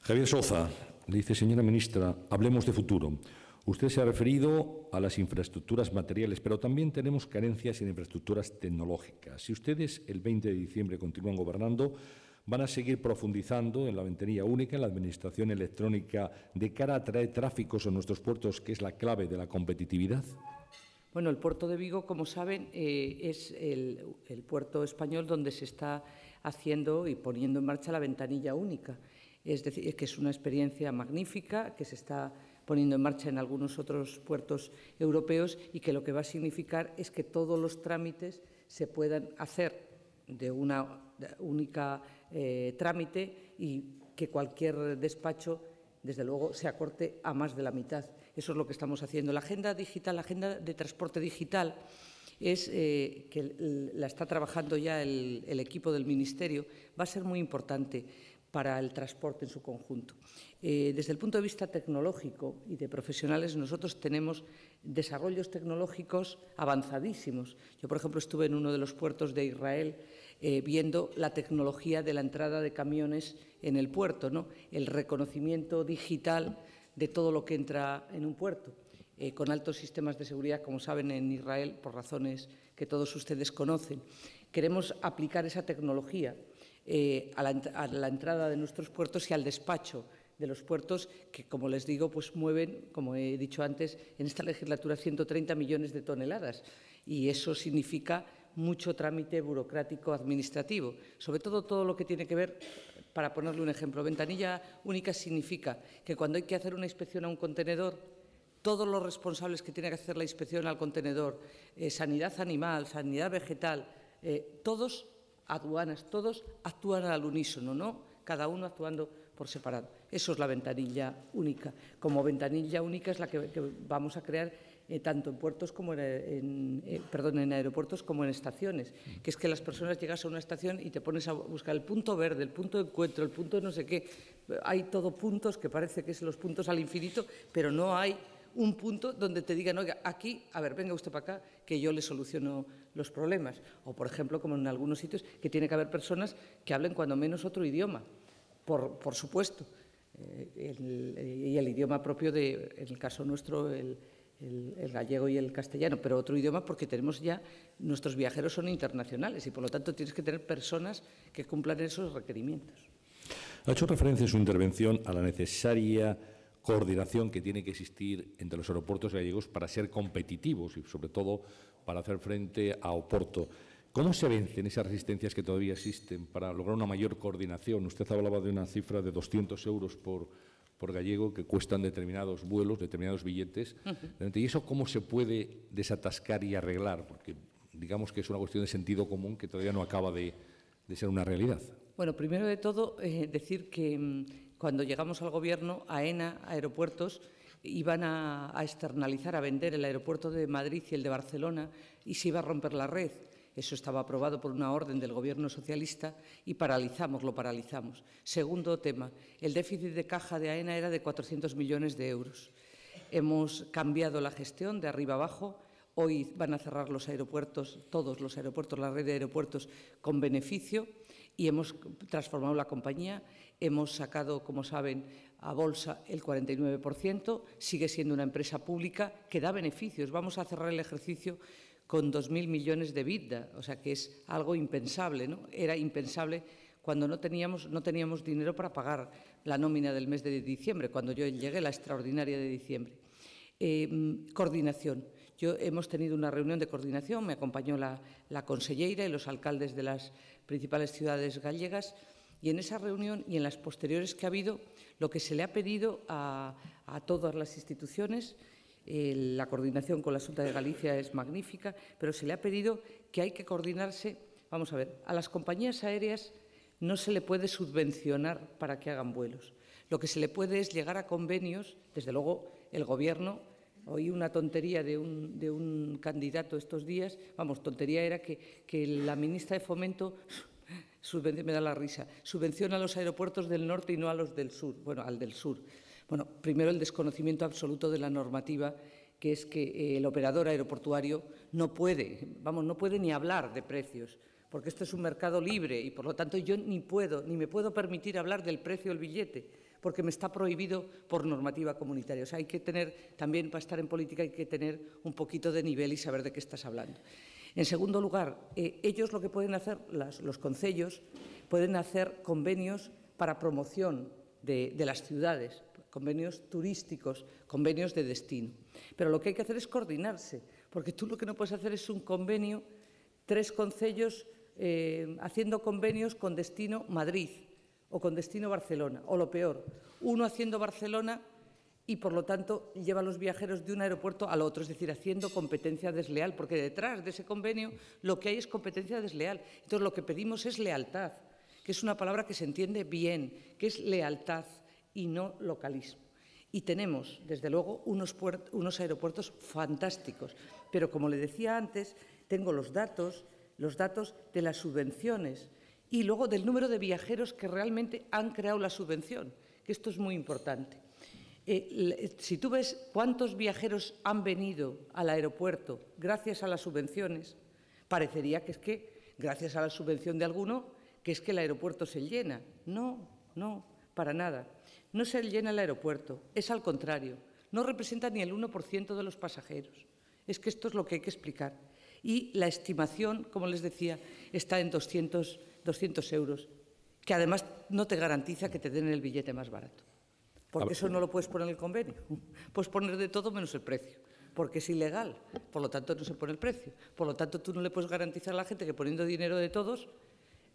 Javier Soza, dice señora ministra, hablemos de futuro. Usted se ha referido a las infraestructuras materiales, pero también tenemos carencias en infraestructuras tecnológicas. Si ustedes el 20 de diciembre continúan gobernando, van a seguir profundizando en la ventanilla única, en la administración electrónica, de cara a traer tráficos a nuestros puertos, que es la clave de la competitividad. Bueno, el puerto de Vigo, como saben, eh, es el, el puerto español donde se está haciendo y poniendo en marcha la ventanilla única. Es decir, que es una experiencia magnífica que se está poniendo en marcha en algunos otros puertos europeos y que lo que va a significar es que todos los trámites se puedan hacer de una única eh, trámite y que cualquier despacho, desde luego, se acorte a más de la mitad. Eso es lo que estamos haciendo. La agenda digital, la agenda de transporte digital, es eh, que la está trabajando ya el, equipo del Ministerio, va a ser muy importante para el transporte en su conjunto. Eh, desde el punto de vista tecnológico y de profesionales, nosotros tenemos desarrollos tecnológicos avanzadísimos. Yo, por ejemplo, estuve en uno de los puertos de Israel eh, viendo la tecnología de la entrada de camiones en el puerto, ¿no? el reconocimiento digital de todo lo que entra en un puerto. Eh, con altos sistemas de seguridad, como saben, en Israel, por razones que todos ustedes conocen. Queremos aplicar esa tecnología eh, a, la, entrada de nuestros puertos y al despacho de los puertos que, como les digo, pues mueven, como he dicho antes, en esta legislatura 130 millones de toneladas. Y eso significa mucho trámite burocrático administrativo, sobre todo todo lo que tiene que ver, para ponerle un ejemplo, ventanilla única significa que cuando hay que hacer una inspección a un contenedor, todos los responsables que tienen que hacer la inspección al contenedor, eh, sanidad animal, sanidad vegetal, eh, todos aduanas, todos actúan al unísono, ¿no? Cada uno actuando por separado. Eso es la ventanilla única. Como ventanilla única es la que, vamos a crear eh, tanto en puertos como en, eh, perdón, en aeropuertos como en estaciones, que es que las personas llegas a una estación y te pones a buscar el punto verde, el punto de encuentro, el punto de no sé qué. Hay todo puntos que parece que son los puntos al infinito, pero no hay un punto donde te digan, oiga, aquí, a ver, venga usted para acá, que yo le soluciono los problemas. O, por ejemplo, como en algunos sitios, que tiene que haber personas que hablen cuando menos otro idioma, por, supuesto. Eh, eh, y el idioma propio de, en el caso nuestro, el, el, gallego y el castellano, pero otro idioma porque tenemos ya, nuestros viajeros son internacionales y por lo tanto tienes que tener personas que cumplan esos requerimientos. Ha hecho referencia en su intervención a la necesaria coordinación que tiene que existir entre los aeropuertos gallegos para ser competitivos y, sobre todo, para hacer frente a Oporto. ¿Cómo se vencen esas resistencias que todavía existen para lograr una mayor coordinación? Usted hablaba de una cifra de 200 euros por, por gallego que cuestan determinados vuelos, determinados billetes. ¿Y eso cómo se puede desatascar y arreglar? Porque digamos que es una cuestión de sentido común que todavía no acaba de, de ser una realidad. Bueno, primero de todo, eh, decir que mm, cuando llegamos al Gobierno, AENA, Aeropuertos, iban a, externalizar, a vender el aeropuerto de Madrid y el de Barcelona y se iba a romper la red. Eso estaba aprobado por una orden del Gobierno socialista y paralizamos, lo paralizamos. Segundo tema, el déficit de caja de AENA era de 400 millones de euros. Hemos cambiado la gestión de arriba abajo. Hoy van a cerrar los aeropuertos, todos los aeropuertos, la red de aeropuertos, con beneficio y hemos transformado la compañía Hemos sacado, como saben, a bolsa el 49%, sigue siendo una empresa pública que da beneficios. Vamos a cerrar el ejercicio con 2.000 millones de vida, o sea que es algo impensable, ¿no? Era impensable cuando no teníamos, no teníamos dinero para pagar la nómina del mes de diciembre, cuando yo llegué, la extraordinaria de diciembre. Eh, coordinación. Yo hemos tenido una reunión de coordinación, me acompañó la, la, consellera y los alcaldes de las principales ciudades gallegas y en esa reunión y en las posteriores que ha habido, lo que se le ha pedido a, todas las instituciones, eh, la coordinación con la Junta de Galicia es magnífica, pero se le ha pedido que hay que coordinarse. Vamos a ver, a las compañías aéreas no se le puede subvencionar para que hagan vuelos. Lo que se le puede es llegar a convenios, desde luego el Gobierno Oí una tontería de un, candidato estos días, vamos, tontería era que la ministra de Fomento me da la risa, Subvención a los aeropuertos del norte y no a los del sur, bueno, al del sur. Bueno, primero el desconocimiento absoluto de la normativa, que es que eh, el operador aeroportuario no puede, vamos, no puede ni hablar de precios, porque esto es un mercado libre y por lo tanto yo ni puedo, ni me puedo permitir hablar del precio del billete, porque me está prohibido por normativa comunitaria. O sea, hay que tener, también para estar en política hay que tener un poquito de nivel y saber de qué estás hablando. En segundo lugar, eh, ellos lo que pueden hacer, los concellos, pueden hacer convenios para promoción de, las ciudades, convenios turísticos, convenios de destino. Pero lo que hay que hacer es coordinarse, porque tú lo que no puedes hacer es un convenio, tres concellos eh, haciendo convenios con destino Madrid o con destino Barcelona, o lo peor, uno haciendo Barcelona y, por lo tanto, lleva a los viajeros de un aeropuerto al otro, es decir, haciendo competencia desleal, porque detrás de ese convenio lo que hay es competencia desleal. Entonces, lo que pedimos es lealtad, que es una palabra que se entiende bien, que es lealtad y no localismo. Y tenemos, desde luego, unos, unos aeropuertos fantásticos, pero como le decía antes, tengo los datos, los datos de las subvenciones y luego del número de viajeros que realmente han creado la subvención, que esto es muy importante. Eh, si tú ves cuántos viajeros han venido al aeropuerto gracias a las subvenciones, parecería que es que, gracias a la subvención de alguno, que es que el aeropuerto se llena. No, no, para nada. No se llena el aeropuerto, es al contrario. No representa ni el 1% de los pasajeros. Es que esto es lo que hay que explicar. Y la estimación, como les decía, está en 200 euros, que además no te garantiza que te den el billete más barato porque ah, eso eh. no lo puedes poner en el convenio. Puedes poner de todo menos el precio, porque es ilegal, por lo tanto no se pone el precio. Por lo tanto, tú no le puedes garantizar a la gente que poniendo dinero de todos,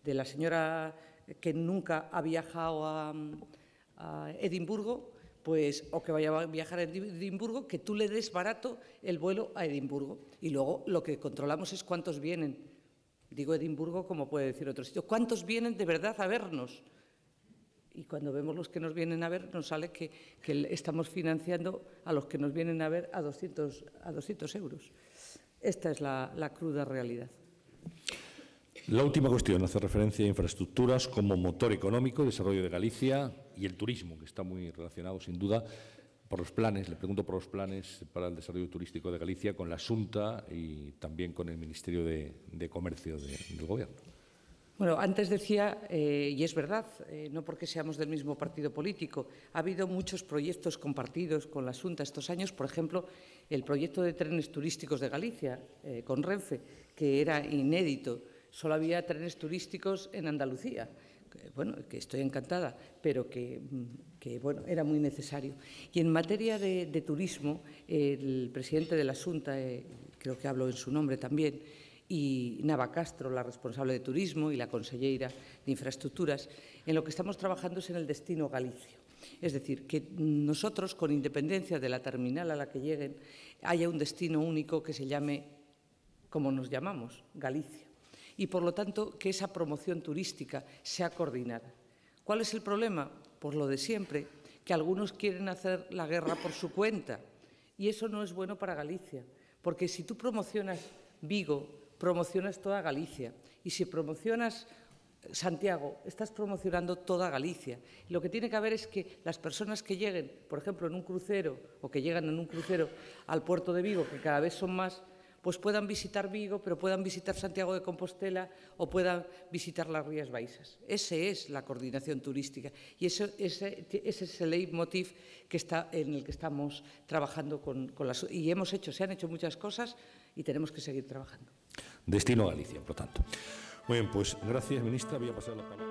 de la señora que nunca ha viajado a, Edimburgo, pues, o que vaya a viajar a Edimburgo, que tú le des barato el vuelo a Edimburgo. Y luego lo que controlamos es cuántos vienen. Digo Edimburgo como puede decir otro sitio. ¿Cuántos vienen de verdad a vernos? y cuando vemos los que nos vienen a ver, nos sale que, estamos financiando a los que nos vienen a ver a 200, euros. Esta es la, cruda realidad. La última cuestión hace referencia a infraestructuras como motor económico, desarrollo de Galicia y el turismo, que está muy relacionado, sin duda, por los planes, le pregunto por los planes para el desarrollo turístico de Galicia con la Asunta y también con el Ministerio de, Comercio del Gobierno. Bueno, antes decía, eh, y es verdad, eh, no porque seamos del mismo partido político, ha habido muchos proyectos compartidos con la Junta estos años, por ejemplo, el proyecto de trenes turísticos de Galicia eh, con Renfe, que era inédito, solo había trenes turísticos en Andalucía. Bueno, que estoy encantada, pero mm, que, bueno, era muy necesario. Y en materia de, de turismo, el presidente de la Junta, creo que hablo en su nombre también, y Nava Castro, la responsable de Turismo, y la consellera de Infraestructuras, en lo que estamos trabajando es en el destino Galicia. Es decir, que nosotros, con independencia de la terminal a la que lleguen, haya un destino único que se llame, como nos llamamos, Galicia. Y, por lo tanto, que esa promoción turística sea coordinada. ¿Cuál es el problema? Por pues lo de siempre, que algunos quieren hacer la guerra por su cuenta. Y eso no es bueno para Galicia, porque si tú promocionas Vigo, promocionas toda Galicia. Y si promocionas eh, Santiago, estás promocionando toda Galicia. Lo que tiene que haber es que las personas que lleguen, por ejemplo, en un crucero o que llegan en un crucero al puerto de Vigo, que cada vez son más, pues puedan visitar Vigo, pero puedan visitar Santiago de Compostela o puedan visitar las Rías Baixas. Esa es la coordinación turística y eso, ese, es el leitmotiv en el que estamos trabajando con las... Y hemos hecho, se han hecho muchas cosas y tenemos que seguir trabajando destino a Galicia, por lo tanto. Muy bien, pues gracias, ministra. Voy a pasar la